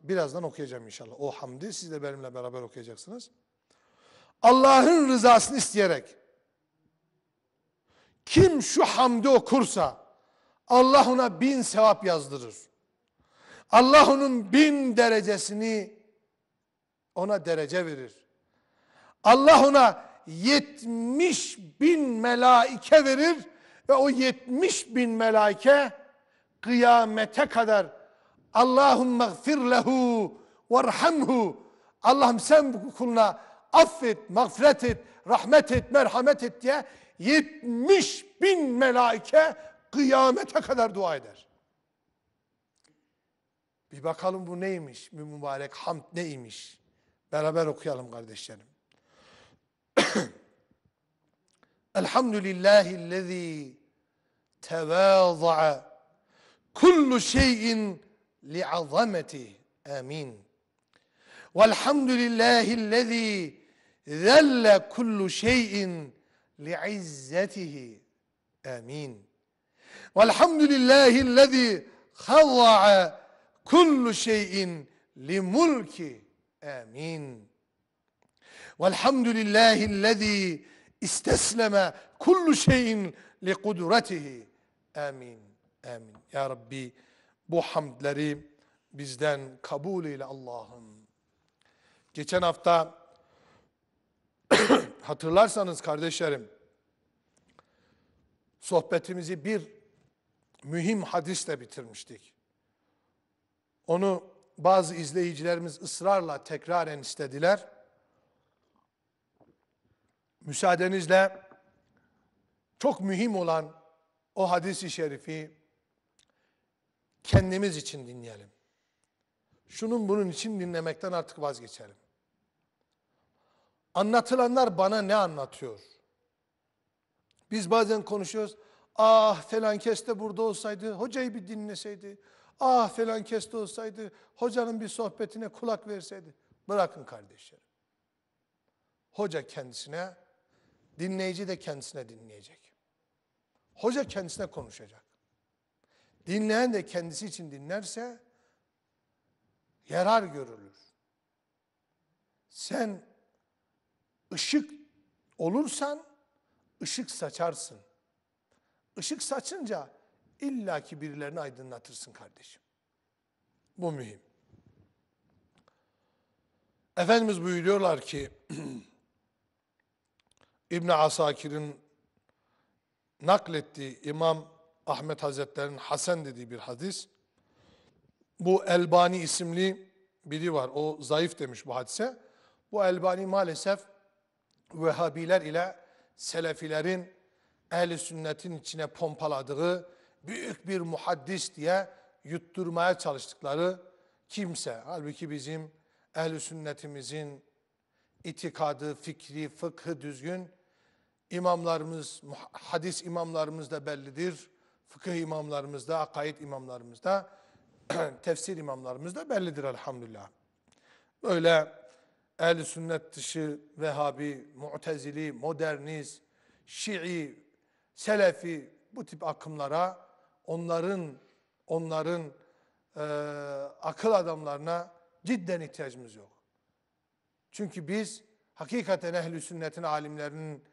birazdan okuyacağım inşallah o hamdi siz de benimle beraber okuyacaksınız. Allah'ın rızasını isteyerek kim şu hamdi okursa Allah ona bin sevap yazdırır. Allah onun bin derecesini ona derece verir. Allah ona yetmiş bin melaike verir ve o yetmiş bin melaike kıyamete kadar Allahümme gfir lehu verhamhu Allah'ım sen bu kuluna affet, mağfiret et, rahmet et, merhamet et diye yetmiş bin melaike kıyamete kadar dua eder. Bir bakalım bu neymiş? Bir mübarek hamd neymiş? Beraber okuyalım kardeşlerim. [clears throat] Elhamdülillahillezî tevâza'a kullu şeyin li'azameti. Amin. Velhamdülillahillezî zelle kullu şeyin li'izzetih. Amin. Velhamdülillahillezî havva'a kullu şeyin li mulki. Amin. Velhamdülillahillezî istesleme kullu şeyin li kudretihi. Amin. Amin. Ya Rabbi bu hamdleri bizden kabul eyle Allah'ım. Geçen hafta [clears throat] hatırlarsanız kardeşlerim sohbetimizi bir mühim hadisle bitirmiştik. Onu bazı izleyicilerimiz ısrarla tekraren istediler. Müsaadenizle çok mühim olan o hadisi şerifi kendimiz için dinleyelim. Şunun bunun için dinlemekten artık vazgeçelim. Anlatılanlar bana ne anlatıyor? Biz bazen konuşuyoruz. Ah falan keste burada olsaydı, hocayı bir dinleseydi. Ah falan keste olsaydı, hocanın bir sohbetine kulak verseydi. Bırakın kardeşlerim. Hoca kendisine, dinleyici de kendisine dinleyecek. Hoca kendisine konuşacak. Dinleyen de kendisi için dinlerse yarar görülür. Sen ışık olursan ışık saçarsın. Işık saçınca illaki birilerini aydınlatırsın kardeşim. Bu mühim. Efendimiz buyuruyorlar ki [clears throat] İbn Asakir'in naklettiği İmam Ahmet Hazretleri'nin Hasan dediği bir hadis. Bu Elbani isimli biri var. O zayıf demiş bu hadise. Bu Elbani maalesef Vehhabiler ile Selefilerin ehli sünnetin içine pompaladığı büyük bir muhaddis diye yutturmaya çalıştıkları kimse. Halbuki bizim ehli sünnetimizin itikadı, fikri, fıkhı düzgün imamlarımız, hadis imamlarımız da bellidir. Fıkıh imamlarımız da, akaid imamlarımız da, [clears throat] tefsir imamlarımız da bellidir elhamdülillah. Böyle ehli sünnet dışı Vehhabi, Mu'tezili, Moderniz, Şii Selefi bu tip akımlara, onların onların e, akıl adamlarına cidden ihtiyacımız yok. Çünkü biz hakikaten ehli sünnetin alimlerinin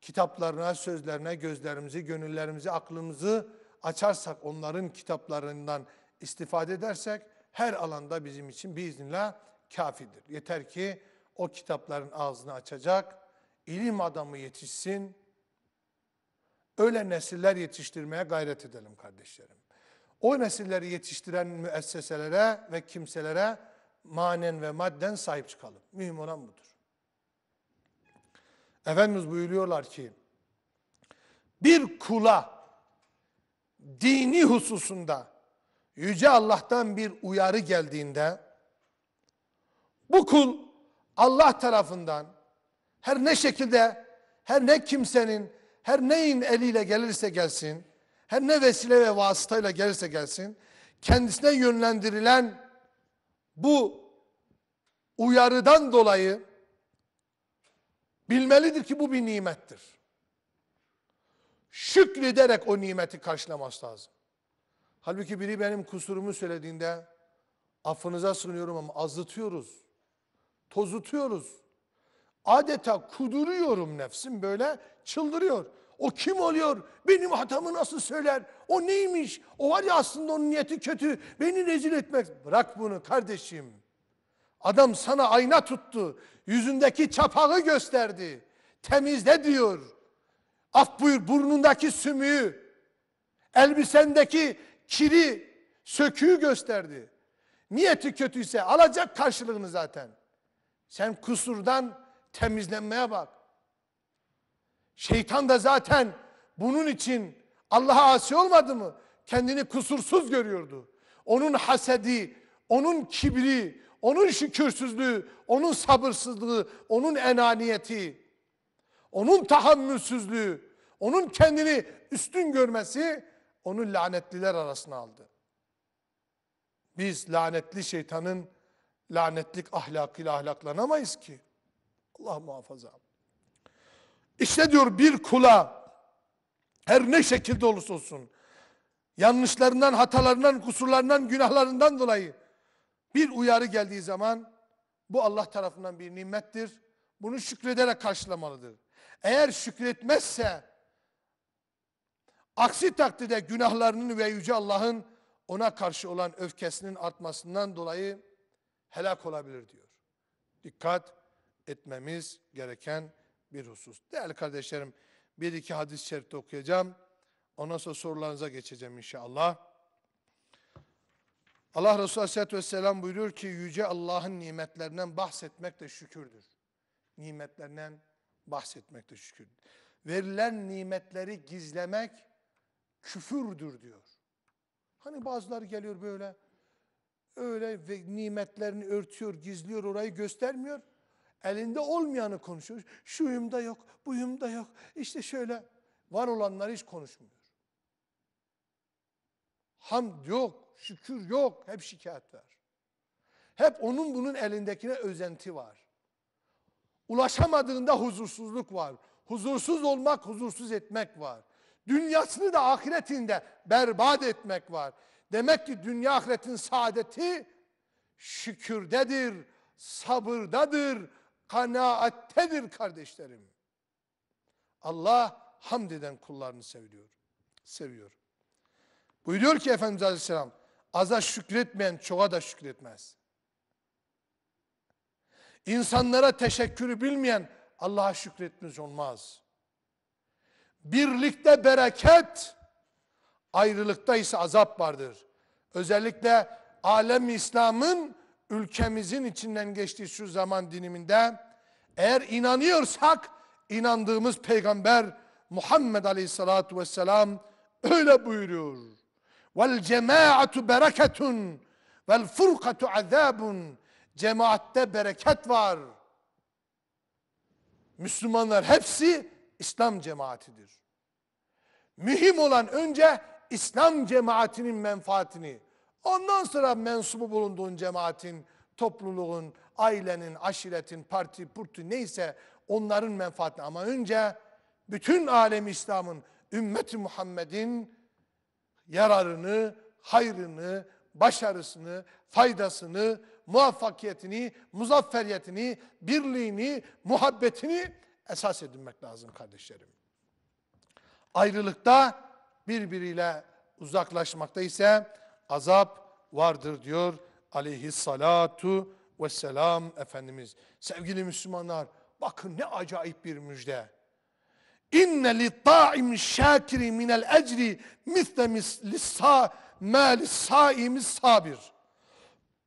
kitaplarına, sözlerine gözlerimizi, gönüllerimizi, aklımızı açarsak, onların kitaplarından istifade edersek her alanda bizim için biiznillah kafidir. Yeter ki o kitapların ağzını açacak, ilim adamı yetişsin, Öyle nesiller yetiştirmeye gayret edelim kardeşlerim. O nesilleri yetiştiren müesseselere ve kimselere manen ve madden sahip çıkalım. Mühim olan budur. Efendimiz buyuruyorlar ki, bir kula dini hususunda Yüce Allah'tan bir uyarı geldiğinde bu kul Allah tarafından her ne şekilde her ne kimsenin her neyin eliyle gelirse gelsin, her ne vesile ve vasıtayla gelirse gelsin, kendisine yönlendirilen bu uyarıdan dolayı bilmelidir ki bu bir nimettir. Şükrederek o nimeti karşılaması lazım. Halbuki biri benim kusurumu söylediğinde affınıza sığınıyorum ama azıtıyoruz. Tozutuyoruz. Adeta kuduruyorum nefsim böyle çıldırıyor. O kim oluyor? Benim hatamı nasıl söyler? O neymiş? O var ya aslında onun niyeti kötü. Beni rezil etmek. Bırak bunu kardeşim. Adam sana ayna tuttu. Yüzündeki çapağı gösterdi. Temizle diyor. Af buyur burnundaki sümüğü. Elbisendeki kiri, söküğü gösterdi. Niyeti kötüyse alacak karşılığını zaten. Sen kusurdan temizlenmeye bak. Şeytan da zaten bunun için Allah'a asi olmadı mı? Kendini kusursuz görüyordu. Onun hasedi, onun kibri, onun şükürsüzlüğü, onun sabırsızlığı, onun enaniyeti, onun tahammülsüzlüğü, onun kendini üstün görmesi onu lanetliler arasına aldı. Biz lanetli şeytanın lanetlik ahlakıyla ahlaklanamayız ki. Allah muhafaza. İşte diyor bir kula her ne şekilde olursa olsun yanlışlarından, hatalarından, kusurlarından, günahlarından dolayı bir uyarı geldiği zaman bu Allah tarafından bir nimettir. Bunu şükrederek karşılamalıdır. Eğer şükretmezse aksi takdirde günahlarının ve Yüce Allah'ın ona karşı olan öfkesinin artmasından dolayı helak olabilir diyor. Dikkat etmemiz gereken bir husus. Değerli kardeşlerim bir iki hadis-i şerifte okuyacağım. Ondan sonra sorularınıza geçeceğim inşallah. Allah Resulü Aleyhisselatü Vesselam buyuruyor ki Yüce Allah'ın nimetlerinden bahsetmek de şükürdür. Nimetlerinden bahsetmek de şükürdür. Verilen nimetleri gizlemek küfürdür diyor. Hani bazıları geliyor böyle öyle ve nimetlerini örtüyor, gizliyor, orayı göstermiyor. Elinde olmayanı konuşuyor. Şuyumda yok, buyumda yok. İşte şöyle var olanlar hiç konuşmuyor. Hamd yok, şükür yok. Hep şikayet var. Hep onun bunun elindekine özenti var. Ulaşamadığında huzursuzluk var. Huzursuz olmak, huzursuz etmek var. Dünyasını da ahiretinde berbat etmek var. Demek ki dünya ahiretin saadeti şükürdedir, sabırdadır, kanaattedir kardeşlerim. Allah hamd eden kullarını seviyor. Seviyor. Buyuruyor ki Efendimiz Aleyhisselam, aza şükretmeyen çoğa da şükretmez. İnsanlara teşekkürü bilmeyen Allah'a şükretmez olmaz. Birlikte bereket, ayrılıkta ise azap vardır. Özellikle alem İslam'ın ülkemizin içinden geçtiği şu zaman diniminde eğer inanıyorsak inandığımız peygamber Muhammed aleyhisselatü vesselam öyle buyuruyor. Vel cemaatu bereketun vel furkatu azabun. Cemaatte bereket var. Müslümanlar hepsi İslam cemaatidir. Mühim olan önce İslam cemaatinin menfaatini Ondan sonra mensubu bulunduğun cemaatin, topluluğun, ailenin, aşiretin, parti, purtu neyse onların menfaatine ama önce bütün alem İslam'ın, ümmeti Muhammed'in yararını, hayrını, başarısını, faydasını, muvaffakiyetini, muzafferiyetini, birliğini, muhabbetini esas edinmek lazım kardeşlerim. Ayrılıkta birbiriyle uzaklaşmakta ise azap vardır diyor aleyhissalatu vesselam Efendimiz. Sevgili Müslümanlar bakın ne acayip bir müjde. İnne li ta'im şakiri minel ecri misle lissa ma lissaimi sabir.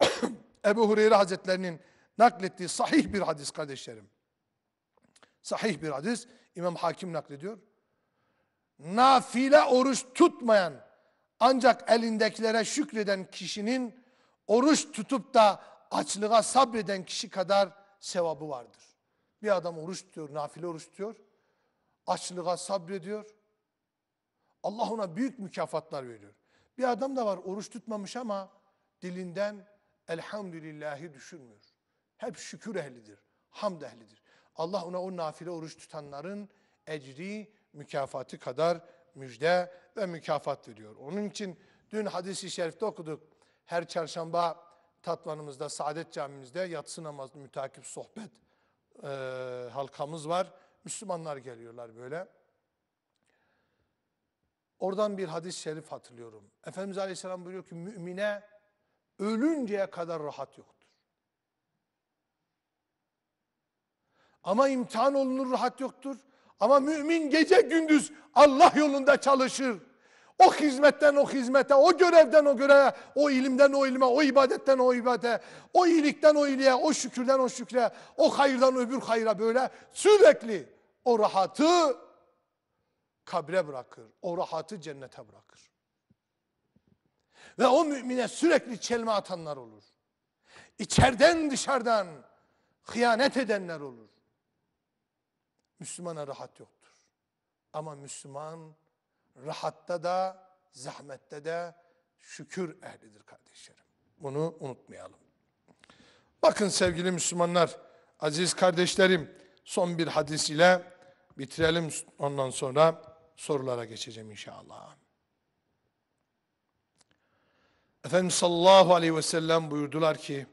[coughs] Ebu Hureyre Hazretlerinin naklettiği sahih bir hadis kardeşlerim. Sahih bir hadis İmam Hakim naklediyor. Nafile oruç tutmayan ancak elindekilere şükreden kişinin oruç tutup da açlığa sabreden kişi kadar sevabı vardır. Bir adam oruç tutuyor, nafile oruç tutuyor. Açlığa sabrediyor. Allah ona büyük mükafatlar veriyor. Bir adam da var oruç tutmamış ama dilinden elhamdülillahi düşünmüyor. Hep şükür ehlidir, hamd ehlidir. Allah ona o nafile oruç tutanların ecri, mükafatı kadar müjde ve mükafat veriyor. Onun için dün hadisi şerifte okuduk. Her çarşamba Tatvan'ımızda, Saadet Camimizde yatsı namazı mütakip sohbet e, halkamız var. Müslümanlar geliyorlar böyle. Oradan bir hadis-i şerif hatırlıyorum. Efendimiz Aleyhisselam buyuruyor ki mümine ölünceye kadar rahat yoktur. Ama imtihan olunur rahat yoktur. Ama mümin gece gündüz Allah yolunda çalışır. O hizmetten o hizmete, o görevden o göreve, o ilimden o ilme, o ibadetten o ibadete, o iyilikten o iyiliğe, o şükürden o şükre, o hayırdan öbür hayra böyle sürekli o rahatı kabre bırakır. O rahatı cennete bırakır. Ve o mümine sürekli çelme atanlar olur. İçeriden dışarıdan hıyanet edenler olur. Müslümana rahat yoktur. Ama Müslüman rahatta da, zahmette de şükür ehlidir kardeşlerim. Bunu unutmayalım. Bakın sevgili Müslümanlar, aziz kardeşlerim son bir hadis ile bitirelim. Ondan sonra sorulara geçeceğim inşallah. Efendimiz sallallahu aleyhi ve sellem buyurdular ki,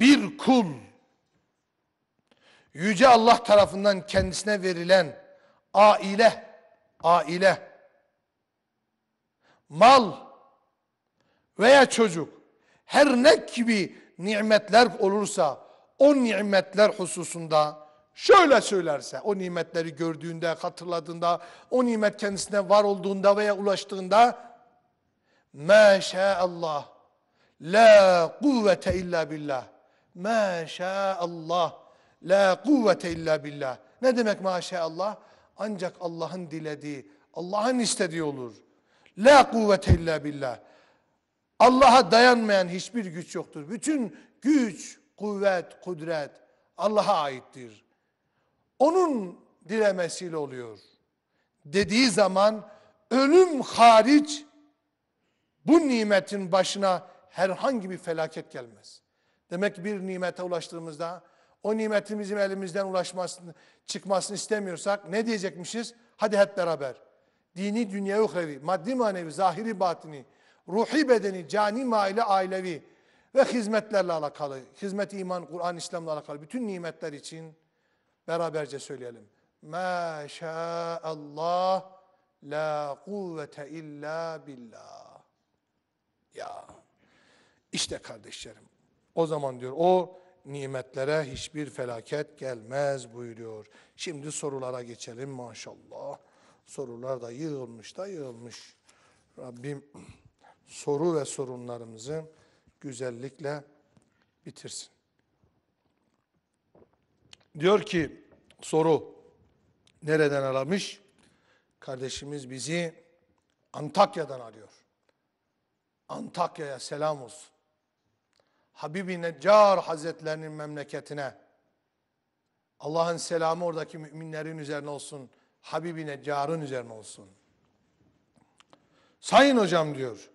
bir kul Yüce Allah tarafından kendisine verilen aile, aile, mal veya çocuk her ne gibi nimetler olursa o nimetler hususunda şöyle söylerse o nimetleri gördüğünde, hatırladığında, o nimet kendisine var olduğunda veya ulaştığında Maşallah la kuvvete illa billah Maşallah La kuvvete illa billah. Ne demek maşallah? Ancak Allah'ın dilediği, Allah'ın istediği olur. La kuvvete illa billah. Allah'a dayanmayan hiçbir güç yoktur. Bütün güç, kuvvet, kudret Allah'a aittir. Onun dilemesiyle oluyor. Dediği zaman ölüm hariç bu nimetin başına herhangi bir felaket gelmez. Demek bir nimete ulaştığımızda o nimetin elimizden ulaşmasını, çıkmasını istemiyorsak ne diyecekmişiz? Hadi hep beraber. Dini, dünya, uhrevi, maddi, manevi, zahiri, batini, ruhi, bedeni, cani, maile, ailevi ve hizmetlerle alakalı, hizmet, iman, Kur'an, İslam'la alakalı bütün nimetler için beraberce söyleyelim. Ma Allah la kuvvete illa billah. Ya. işte kardeşlerim. O zaman diyor o nimetlere hiçbir felaket gelmez buyuruyor. Şimdi sorulara geçelim maşallah. Sorular da yığılmış da yığılmış. Rabbim soru ve sorunlarımızı güzellikle bitirsin. Diyor ki soru nereden aramış? Kardeşimiz bizi Antakya'dan arıyor. Antakya'ya selam olsun. Habibi Neccar Hazretlerinin memleketine. Allah'ın selamı oradaki müminlerin üzerine olsun. Habibi Neccar'ın üzerine olsun. Sayın hocam diyor.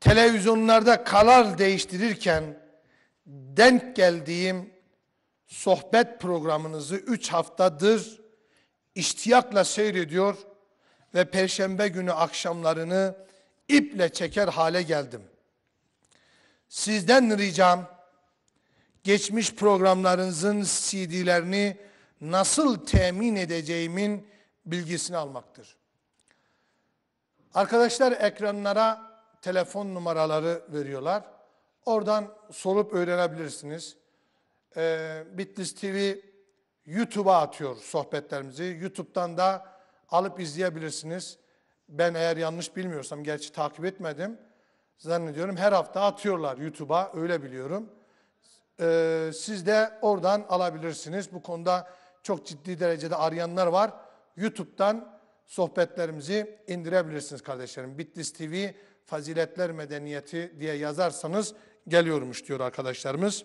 Televizyonlarda kalar değiştirirken denk geldiğim sohbet programınızı 3 haftadır iştiyakla seyrediyor ve perşembe günü akşamlarını iple çeker hale geldim. Sizden ricam geçmiş programlarınızın CD'lerini nasıl temin edeceğimin bilgisini almaktır. Arkadaşlar ekranlara telefon numaraları veriyorlar. Oradan sorup öğrenebilirsiniz. Ee, Bitlis TV YouTube'a atıyor sohbetlerimizi. YouTube'dan da alıp izleyebilirsiniz. Ben eğer yanlış bilmiyorsam, gerçi takip etmedim zannediyorum her hafta atıyorlar YouTube'a öyle biliyorum. Ee, siz de oradan alabilirsiniz. Bu konuda çok ciddi derecede arayanlar var. YouTube'dan sohbetlerimizi indirebilirsiniz kardeşlerim. Bitlis TV Faziletler Medeniyeti diye yazarsanız geliyormuş diyor arkadaşlarımız.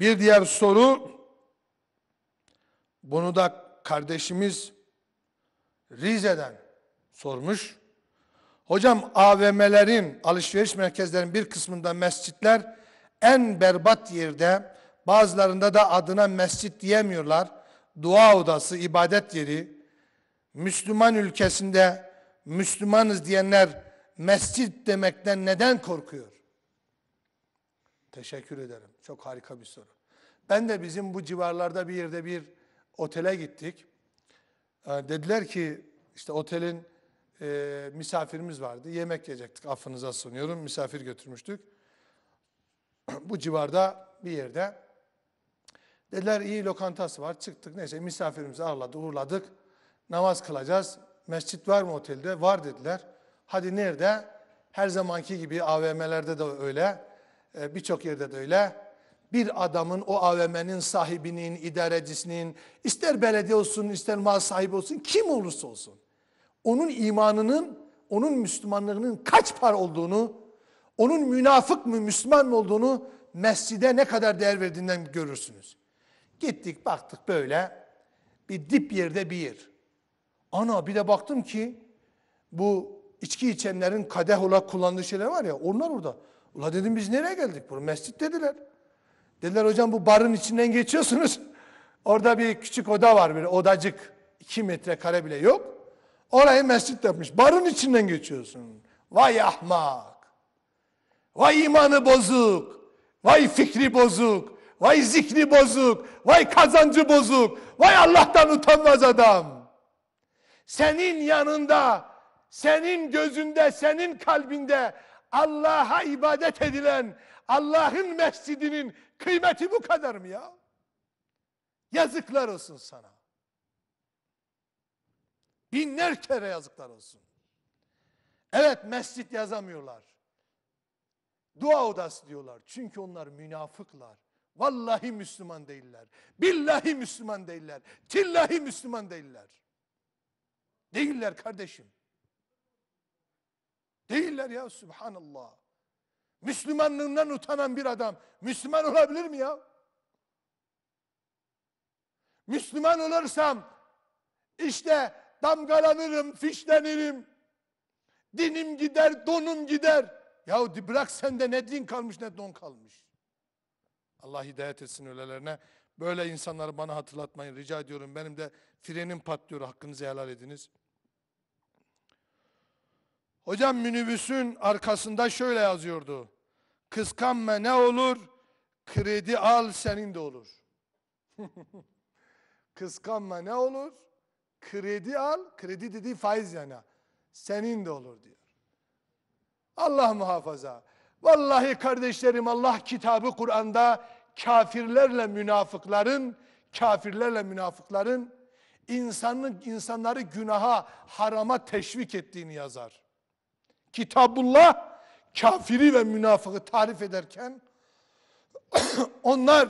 Bir diğer soru bunu da kardeşimiz Rize'den sormuş. Hocam AVM'lerin, alışveriş merkezlerinin bir kısmında mescitler en berbat yerde, bazılarında da adına mescit diyemiyorlar. Dua odası, ibadet yeri. Müslüman ülkesinde Müslümanız diyenler mescit demekten neden korkuyor? Teşekkür ederim. Çok harika bir soru. Ben de bizim bu civarlarda bir yerde bir otele gittik. Ee, dediler ki işte otelin e, misafirimiz vardı. Yemek yiyecektik affınıza sunuyorum. Misafir götürmüştük. [clears throat] Bu civarda bir yerde. Dediler iyi lokantası var. Çıktık neyse misafirimizi ağırladı uğurladık. Namaz kılacağız. Mescit var mı otelde? Var dediler. Hadi nerede? Her zamanki gibi AVM'lerde de öyle. E, Birçok yerde de öyle. Bir adamın o AVM'nin sahibinin, idarecisinin, ister belediye olsun, ister mal sahibi olsun, kim olursa olsun onun imanının, onun Müslümanlığının kaç par olduğunu, onun münafık mı Müslüman mı olduğunu mescide ne kadar değer verdiğinden görürsünüz. Gittik baktık böyle bir dip yerde bir yer. Ana bir de baktım ki bu içki içenlerin kadeh olarak kullandığı şeyler var ya onlar orada. Ula dedim biz nereye geldik? Bu mescit dediler. Dediler hocam bu barın içinden geçiyorsunuz. [laughs] Orada bir küçük oda var bir odacık. 2 metre kare bile yok. Orayı mescit yapmış. Barın içinden geçiyorsun. Vay ahmak. Vay imanı bozuk. Vay fikri bozuk. Vay zikri bozuk. Vay kazancı bozuk. Vay Allah'tan utanmaz adam. Senin yanında, senin gözünde, senin kalbinde Allah'a ibadet edilen Allah'ın mescidinin kıymeti bu kadar mı ya? Yazıklar olsun sana. Binler kere yazıklar olsun. Evet mescit yazamıyorlar. Dua odası diyorlar. Çünkü onlar münafıklar. Vallahi Müslüman değiller. Billahi Müslüman değiller. Tillahi Müslüman değiller. Değiller kardeşim. Değiller ya subhanallah. Müslümanlığından utanan bir adam Müslüman olabilir mi ya? Müslüman olursam işte damgalanırım, fişlenirim. Dinim gider, donum gider. Yahu bırak sende ne din kalmış ne don kalmış. Allah hidayet etsin ölelerine. Böyle insanları bana hatırlatmayın rica ediyorum. Benim de frenim patlıyor hakkınızı helal ediniz. Hocam minibüsün arkasında şöyle yazıyordu. Kıskanma ne olur? Kredi al senin de olur. [laughs] Kıskanma ne olur? Kredi al, kredi dediği faiz yani. Senin de olur diyor. Allah muhafaza. Vallahi kardeşlerim Allah kitabı Kur'an'da kafirlerle münafıkların, kafirlerle münafıkların insanın insanları günaha, harama teşvik ettiğini yazar. Kitabullah kafiri ve münafıkı tarif ederken [clears throat] onlar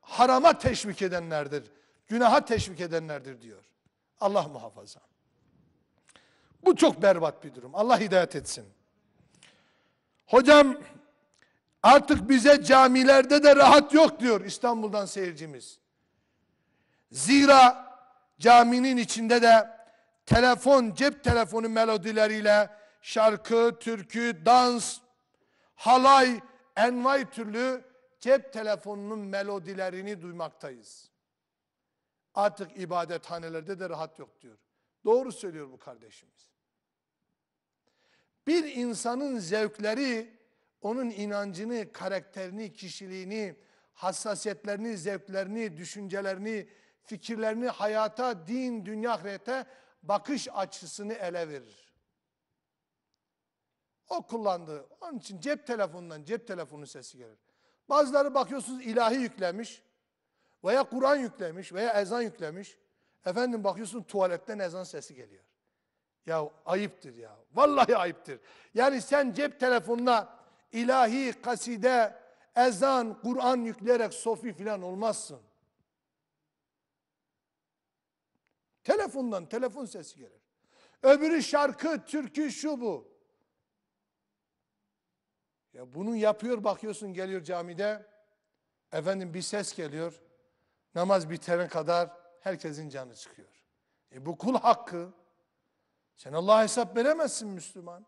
harama teşvik edenlerdir. Günaha teşvik edenlerdir diyor. Allah muhafaza. Bu çok berbat bir durum. Allah hidayet etsin. Hocam artık bize camilerde de rahat yok diyor İstanbul'dan seyircimiz. Zira caminin içinde de telefon, cep telefonu melodileriyle şarkı, türkü, dans, halay, envai türlü cep telefonunun melodilerini duymaktayız. Artık ibadethanelerde de rahat yok diyor. Doğru söylüyor bu kardeşimiz. Bir insanın zevkleri onun inancını, karakterini, kişiliğini, hassasiyetlerini, zevklerini, düşüncelerini, fikirlerini hayata, din, dünya, ahirete bakış açısını ele verir. O kullandığı. Onun için cep telefonundan cep telefonu sesi gelir. Bazıları bakıyorsunuz ilahi yüklemiş. Veya Kur'an yüklemiş veya ezan yüklemiş. Efendim bakıyorsun tuvaletten ezan sesi geliyor. Ya ayıptır ya. Vallahi ayıptır. Yani sen cep telefonuna ilahi kaside, ezan, Kur'an yükleyerek sofi filan olmazsın. Telefondan telefon sesi gelir. Öbürü şarkı, türkü şu bu. Ya bunu yapıyor bakıyorsun geliyor camide. Efendim bir ses geliyor. Namaz bitene kadar herkesin canı çıkıyor. E bu kul hakkı. Sen Allah'a hesap veremezsin Müslüman.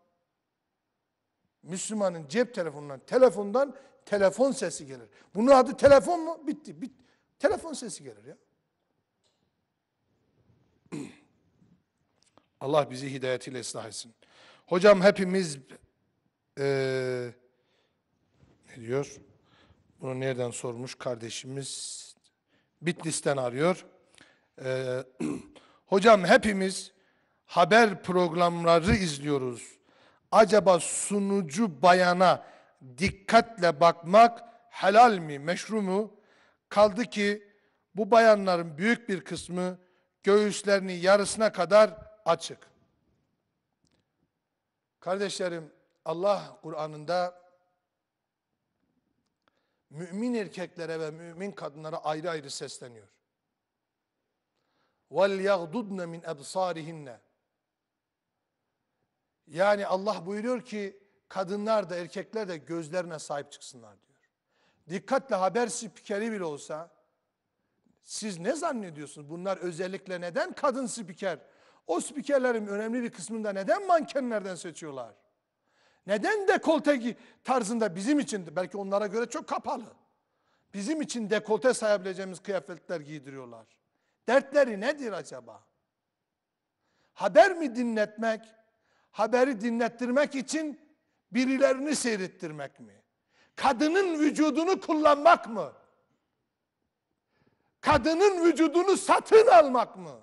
Müslümanın cep telefonundan, telefondan telefon sesi gelir. Bunun adı telefon mu? Bitti. Bit telefon sesi gelir ya. [clears throat] Allah bizi hidayetiyle ıslah etsin. Hocam hepimiz ee, ne diyor? Bunu nereden sormuş kardeşimiz? Bitlis'ten arıyor. Ee, [clears throat] hocam hepimiz haber programları izliyoruz. Acaba sunucu bayana dikkatle bakmak helal mi, meşru mu? Kaldı ki bu bayanların büyük bir kısmı göğüslerinin yarısına kadar açık. Kardeşlerim Allah Kur'an'ında mümin erkeklere ve mümin kadınlara ayrı ayrı sesleniyor. وَلْيَغْدُدْنَ min اَبْصَارِهِنَّ Yani Allah buyuruyor ki kadınlar da erkekler de gözlerine sahip çıksınlar diyor. Dikkatle haber spikeri bile olsa siz ne zannediyorsunuz? Bunlar özellikle neden kadın spiker? O spikerlerin önemli bir kısmında neden mankenlerden seçiyorlar? Neden dekolte tarzında bizim için belki onlara göre çok kapalı. Bizim için dekolte sayabileceğimiz kıyafetler giydiriyorlar. Dertleri nedir acaba? Haber mi dinletmek? Haberi dinlettirmek için birilerini seyrettirmek mi? Kadının vücudunu kullanmak mı? Kadının vücudunu satın almak mı?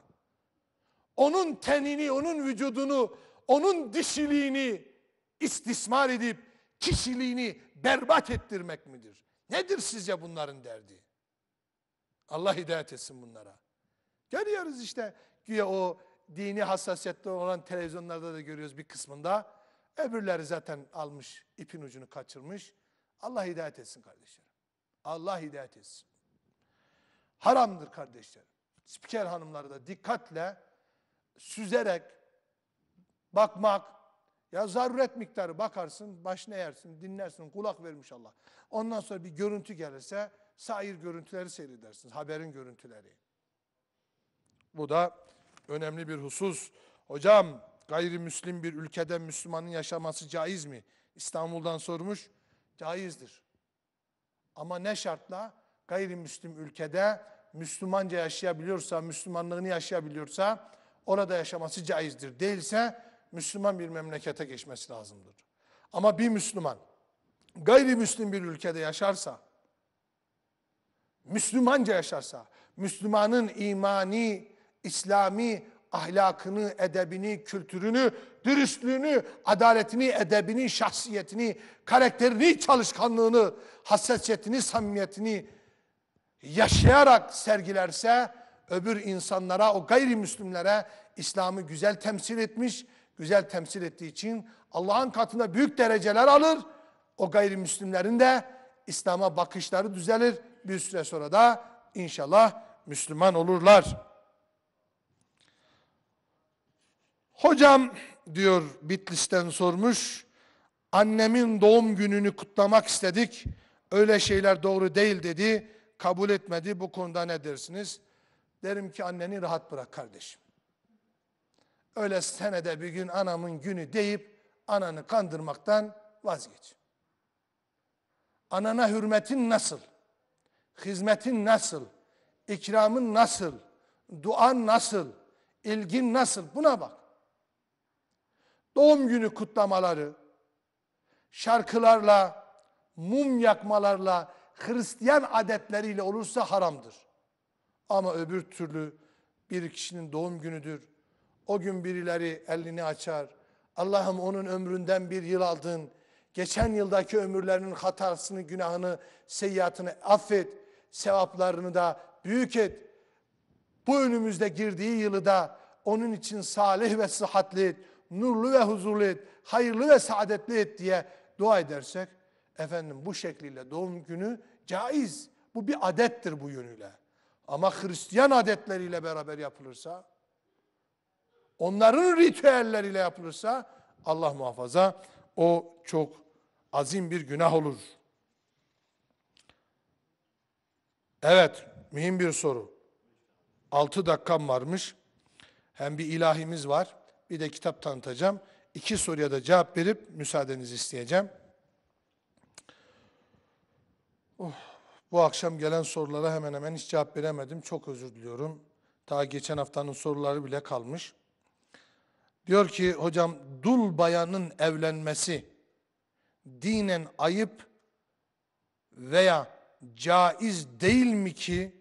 Onun tenini, onun vücudunu, onun dişiliğini, istismar edip kişiliğini berbat ettirmek midir? Nedir sizce bunların derdi? Allah hidayet etsin bunlara. Görüyoruz işte güya o dini hassasiyette olan televizyonlarda da görüyoruz bir kısmında. Öbürleri zaten almış ipin ucunu kaçırmış. Allah hidayet etsin kardeşlerim. Allah hidayet etsin. Haramdır kardeşlerim. Spiker hanımları da dikkatle süzerek bakmak, ya zaruret miktarı bakarsın, başına yersin, dinlersin, kulak vermiş Allah. Ondan sonra bir görüntü gelirse sair görüntüleri seyredersiniz, haberin görüntüleri. Bu da önemli bir husus. Hocam gayrimüslim bir ülkede Müslümanın yaşaması caiz mi? İstanbul'dan sormuş. Caizdir. Ama ne şartla? Gayrimüslim ülkede Müslümanca yaşayabiliyorsa, Müslümanlığını yaşayabiliyorsa orada yaşaması caizdir. Değilse Müslüman bir memlekete geçmesi lazımdır. Ama bir Müslüman gayrimüslim bir ülkede yaşarsa, Müslümanca yaşarsa, Müslümanın imani, İslami ahlakını, edebini, kültürünü, dürüstlüğünü, adaletini, edebini, şahsiyetini, karakterini, çalışkanlığını, hassasiyetini, samimiyetini yaşayarak sergilerse öbür insanlara, o gayrimüslimlere İslam'ı güzel temsil etmiş, güzel temsil ettiği için Allah'ın katında büyük dereceler alır. O gayrimüslimlerin de İslam'a bakışları düzelir. Bir süre sonra da inşallah Müslüman olurlar. Hocam diyor Bitlis'ten sormuş. Annemin doğum gününü kutlamak istedik. Öyle şeyler doğru değil dedi. Kabul etmedi. Bu konuda ne dersiniz? Derim ki anneni rahat bırak kardeşim. Öyle senede bir gün anamın günü deyip ananı kandırmaktan vazgeç. Anana hürmetin nasıl? Hizmetin nasıl? İkramın nasıl? Duan nasıl? İlgin nasıl? Buna bak. Doğum günü kutlamaları, şarkılarla, mum yakmalarla, Hristiyan adetleriyle olursa haramdır. Ama öbür türlü bir kişinin doğum günüdür, o gün birileri elini açar. Allah'ım onun ömründen bir yıl aldın. Geçen yıldaki ömürlerinin hatasını, günahını, seyyatını affet. Sevaplarını da büyük et. Bu önümüzde girdiği yılı da onun için salih ve sıhhatli et, nurlu ve huzurlu et, hayırlı ve saadetli et diye dua edersek, efendim bu şekliyle doğum günü caiz. Bu bir adettir bu yönüyle. Ama Hristiyan adetleriyle beraber yapılırsa, onların ritüelleriyle yapılırsa Allah muhafaza o çok azim bir günah olur. Evet, mühim bir soru. 6 dakikam varmış. Hem bir ilahimiz var, bir de kitap tanıtacağım. İki soruya da cevap verip müsaadenizi isteyeceğim. Oh, bu akşam gelen sorulara hemen hemen hiç cevap veremedim. Çok özür diliyorum. Ta geçen haftanın soruları bile kalmış. Diyor ki hocam dul bayanın evlenmesi dinen ayıp veya caiz değil mi ki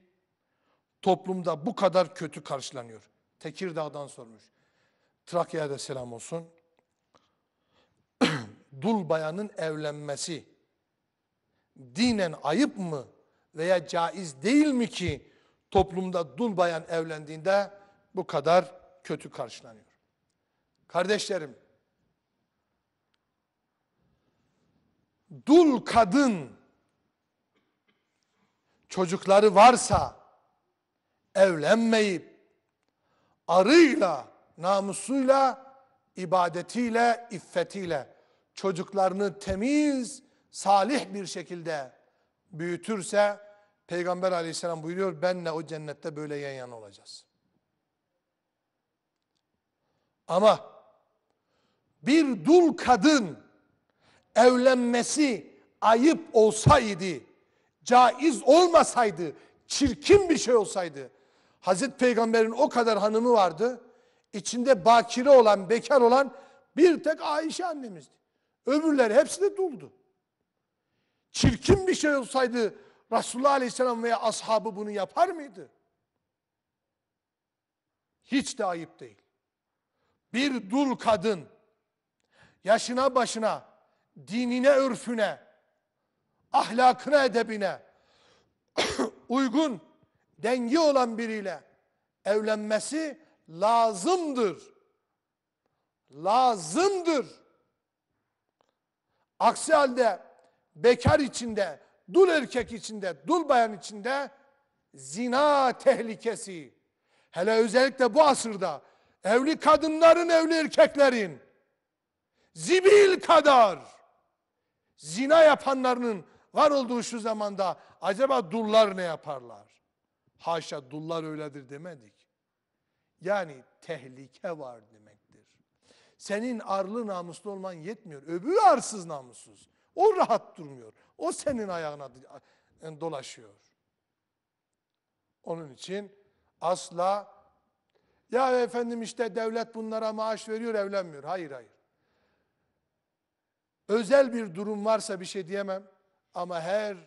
toplumda bu kadar kötü karşılanıyor? Tekirdağ'dan sormuş. Trakya'ya da selam olsun. [clears throat] dul bayanın evlenmesi dinen ayıp mı veya caiz değil mi ki toplumda dul bayan evlendiğinde bu kadar kötü karşılanıyor? Kardeşlerim, dul kadın çocukları varsa evlenmeyip arıyla, namusuyla, ibadetiyle, iffetiyle çocuklarını temiz, salih bir şekilde büyütürse Peygamber aleyhisselam buyuruyor benle o cennette böyle yan yana olacağız. Ama bir dul kadın evlenmesi ayıp olsaydı, caiz olmasaydı, çirkin bir şey olsaydı, Hazreti Peygamber'in o kadar hanımı vardı, içinde bakire olan, bekar olan bir tek Ayşe annemizdi. Öbürleri hepsi de duldu. Çirkin bir şey olsaydı Resulullah Aleyhisselam veya ashabı bunu yapar mıydı? Hiç de ayıp değil. Bir dul kadın yaşına başına, dinine örfüne, ahlakına edebine [coughs] uygun, dengi olan biriyle evlenmesi lazımdır. Lazımdır. Aksi halde bekar içinde, dul erkek içinde, dul bayan içinde zina tehlikesi. Hele özellikle bu asırda evli kadınların, evli erkeklerin zibil kadar zina yapanlarının var olduğu şu zamanda acaba dullar ne yaparlar? Haşa dullar öyledir demedik. Yani tehlike var demektir. Senin arlı namuslu olman yetmiyor. Öbürü arsız namussuz. O rahat durmuyor. O senin ayağına dolaşıyor. Onun için asla ya efendim işte devlet bunlara maaş veriyor evlenmiyor. Hayır hayır. Özel bir durum varsa bir şey diyemem. Ama her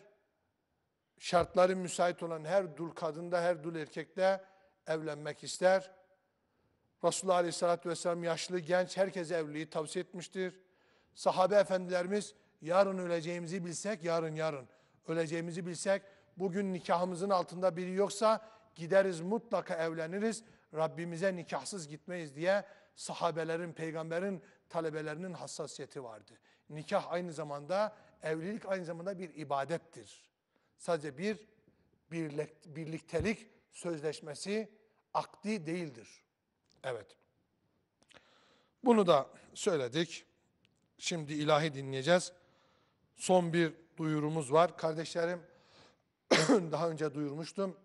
şartların müsait olan her dul kadında, her dul erkekte evlenmek ister. Resulullah Aleyhisselatü Vesselam yaşlı, genç herkese evliliği tavsiye etmiştir. Sahabe efendilerimiz yarın öleceğimizi bilsek, yarın yarın öleceğimizi bilsek, bugün nikahımızın altında biri yoksa gideriz mutlaka evleniriz. Rabbimize nikahsız gitmeyiz diye sahabelerin, peygamberin talebelerinin hassasiyeti vardı nikah aynı zamanda, evlilik aynı zamanda bir ibadettir. Sadece bir birliktelik sözleşmesi akdi değildir. Evet. Bunu da söyledik. Şimdi ilahi dinleyeceğiz. Son bir duyurumuz var. Kardeşlerim [clears throat] daha önce duyurmuştum.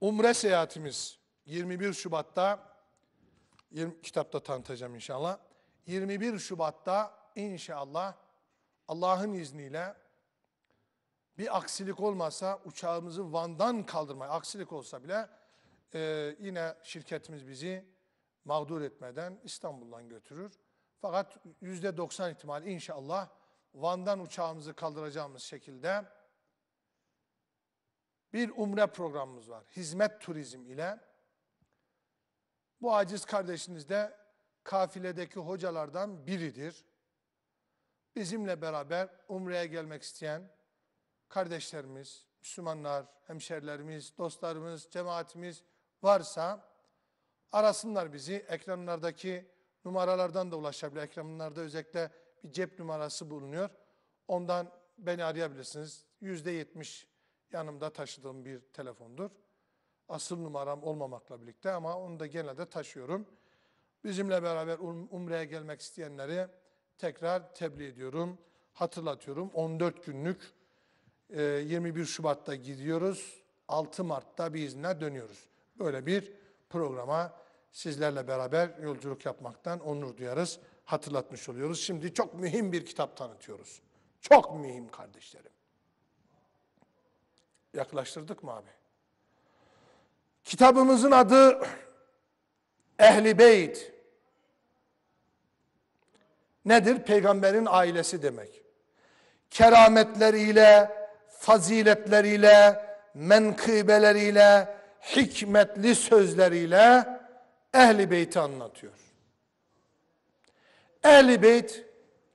Umre seyahatimiz 21 Şubat'ta 20, kitapta tanıtacağım inşallah. 21 Şubat'ta inşallah Allah'ın izniyle bir aksilik olmasa uçağımızı Van'dan kaldırmaya, aksilik olsa bile e, yine şirketimiz bizi mağdur etmeden İstanbul'dan götürür. Fakat %90 ihtimal inşallah Van'dan uçağımızı kaldıracağımız şekilde bir umre programımız var. Hizmet turizm ile. Bu aciz kardeşiniz de kafiledeki hocalardan biridir. Bizimle beraber Umre'ye gelmek isteyen kardeşlerimiz, Müslümanlar, hemşerilerimiz, dostlarımız, cemaatimiz varsa arasınlar bizi. Ekranlardaki numaralardan da ulaşabilir. Ekranlarda özellikle bir cep numarası bulunuyor. Ondan beni arayabilirsiniz. Yüzde yetmiş yanımda taşıdığım bir telefondur. Asıl numaram olmamakla birlikte ama onu da genelde taşıyorum. Bizimle beraber um, Umre'ye gelmek isteyenleri tekrar tebliğ ediyorum, hatırlatıyorum. 14 günlük 21 e, Şubat'ta gidiyoruz, 6 Mart'ta bizimle dönüyoruz. Böyle bir programa sizlerle beraber yolculuk yapmaktan onur duyarız, hatırlatmış oluyoruz. Şimdi çok mühim bir kitap tanıtıyoruz. Çok mühim kardeşlerim. Yaklaştırdık mı abi? Kitabımızın adı Ehli beyt nedir? Peygamberin ailesi demek. Kerametleriyle, faziletleriyle, menkıbeleriyle, hikmetli sözleriyle ehli beyti anlatıyor. Ehli beyt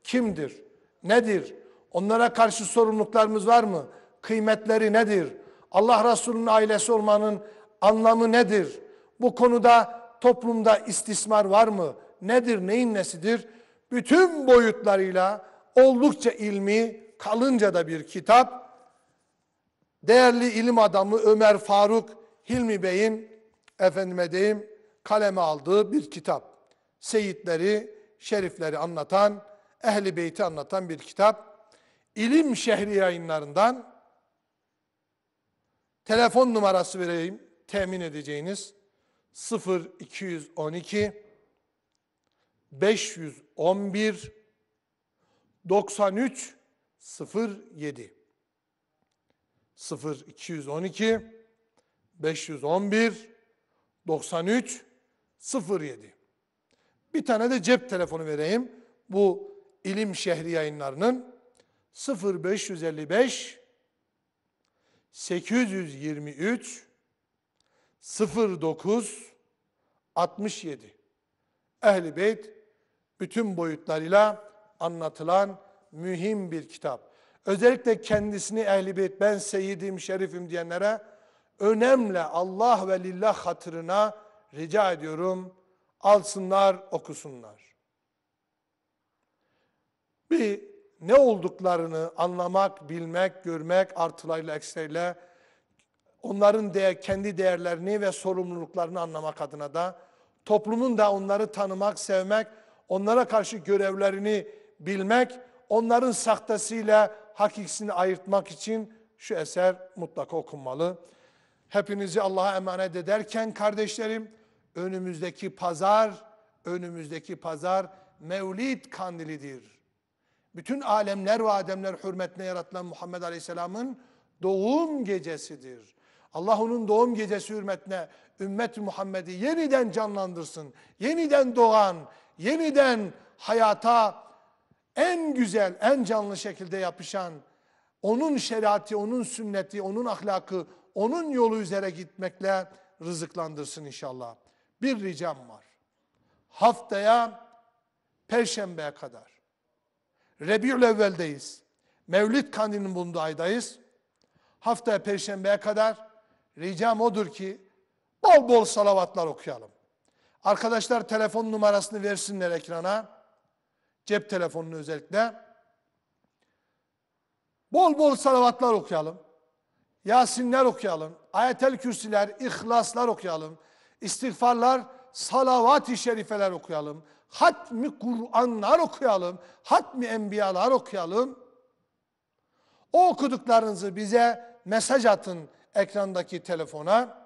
kimdir? Nedir? Onlara karşı sorumluluklarımız var mı? Kıymetleri nedir? Allah Resulü'nün ailesi olmanın anlamı nedir? Bu konuda Toplumda istismar var mı? Nedir, neyin nesidir? Bütün boyutlarıyla oldukça ilmi, kalınca da bir kitap. Değerli ilim adamı Ömer Faruk Hilmi Bey'in, efendime deyim, kaleme aldığı bir kitap. Seyitleri, şerifleri anlatan, ehli beyti anlatan bir kitap. İlim şehri yayınlarından telefon numarası vereyim temin edeceğiniz 0 212 511 93 07 0 212 511 93 07 Bir tane de cep telefonu vereyim. Bu ilim şehri yayınlarının 0555 823 09 67. Ehli Beyt bütün boyutlarıyla anlatılan mühim bir kitap. Özellikle kendisini Ehli Beyt ben seyyidim, şerifim diyenlere önemli Allah ve lillah hatırına rica ediyorum alsınlar, okusunlar. Bir ne olduklarını anlamak, bilmek, görmek artılarıyla eksileriyle onların değer, kendi değerlerini ve sorumluluklarını anlamak adına da, toplumun da onları tanımak, sevmek, onlara karşı görevlerini bilmek, onların sahtesiyle hakikisini ayırtmak için şu eser mutlaka okunmalı. Hepinizi Allah'a emanet ederken kardeşlerim, önümüzdeki pazar, önümüzdeki pazar Mevlid kandilidir. Bütün alemler ve ademler hürmetine yaratılan Muhammed Aleyhisselam'ın doğum gecesidir. Allah onun doğum gecesi hürmetine ümmet Muhammed'i yeniden canlandırsın. Yeniden doğan, yeniden hayata en güzel, en canlı şekilde yapışan, onun şeriatı, onun sünneti, onun ahlakı, onun yolu üzere gitmekle rızıklandırsın inşallah. Bir ricam var. Haftaya Perşembe'ye kadar. Rebiül evveldeyiz. Mevlid kandilinin bulunduğu aydayız. Haftaya Perşembe'ye kadar Ricam odur ki bol bol salavatlar okuyalım. Arkadaşlar telefon numarasını versinler ekrana. Cep telefonunu özellikle. Bol bol salavatlar okuyalım. Yasinler okuyalım. Ayetel kürsüler, ihlaslar okuyalım. İstiğfarlar, salavat-i şerifeler okuyalım. Hatmi Kur'anlar okuyalım. Hatmi enbiyalar okuyalım. O okuduklarınızı bize mesaj atın ekrandaki telefona.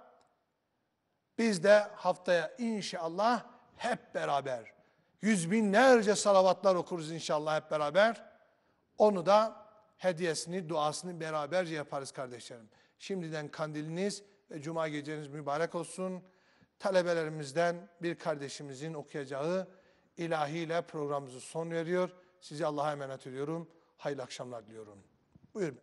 Biz de haftaya inşallah hep beraber yüz binlerce salavatlar okuruz inşallah hep beraber. Onu da hediyesini, duasını beraberce yaparız kardeşlerim. Şimdiden kandiliniz ve cuma geceniz mübarek olsun. Talebelerimizden bir kardeşimizin okuyacağı ilahiyle programımızı son veriyor. Sizi Allah'a emanet ediyorum. Hayırlı akşamlar diliyorum. Buyurun.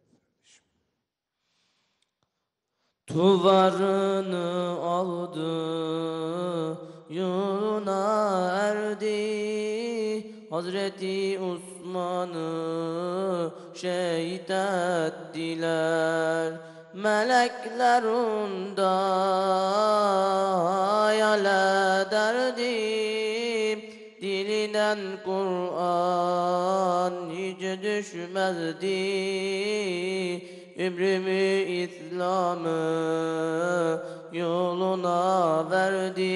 Tuvarını aldı yoluna erdi Hazreti Osman'ı şehit ettiler Melekler onda hayal ederdi Dilinden Kur'an hiç düşmezdi Ömrümü İslam'ı yoluna verdi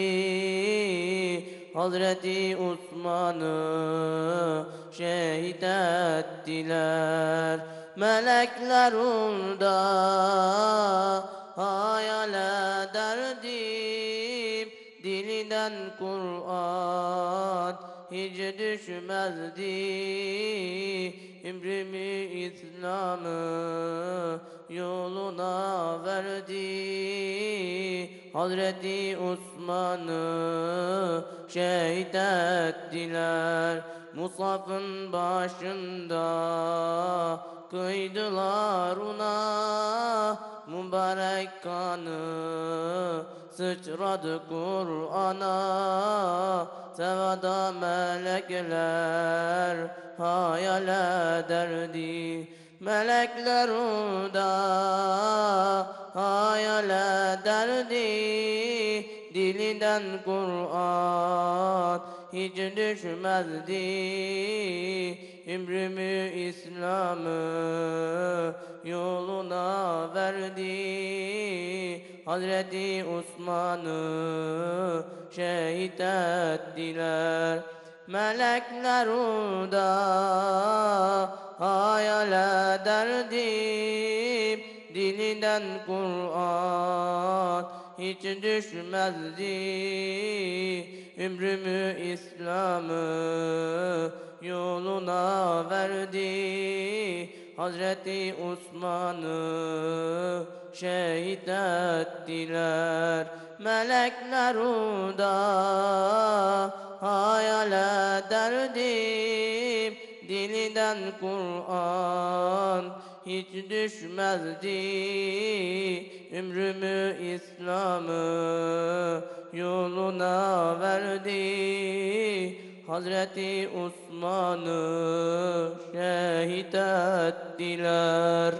Hazreti Osman'ı şehit ettiler Melekler onda hayal ederdim Dilinden Kur'an hiç düşmezdi İmrimi İslam'ı yoluna verdi Hazreti Osman'ı şehit ettiler Musaf'ın başında kıydılar ona mübarek kanı Sıçradı Kur'an'a Sevada melekler Hayal ederdi Melekler orada Hayal ederdi Dilinden Kur'an hiç düşmezdi Ömrümü İslam'ı yoluna verdi Hazreti Osman'ı şehit ettiler Melekler orada hayal ederdi Dilinden Kur'an hiç düşmezdi Ümrümü İslam'ı yoluna verdi Hazreti Osman'ı şehit ettiler Melekler uda hayal ederdim Dilinden Kur'an hiç düşmezdi ümrümü İslam'ı yoluna verdi Hazreti Osman'ı şehit ettiler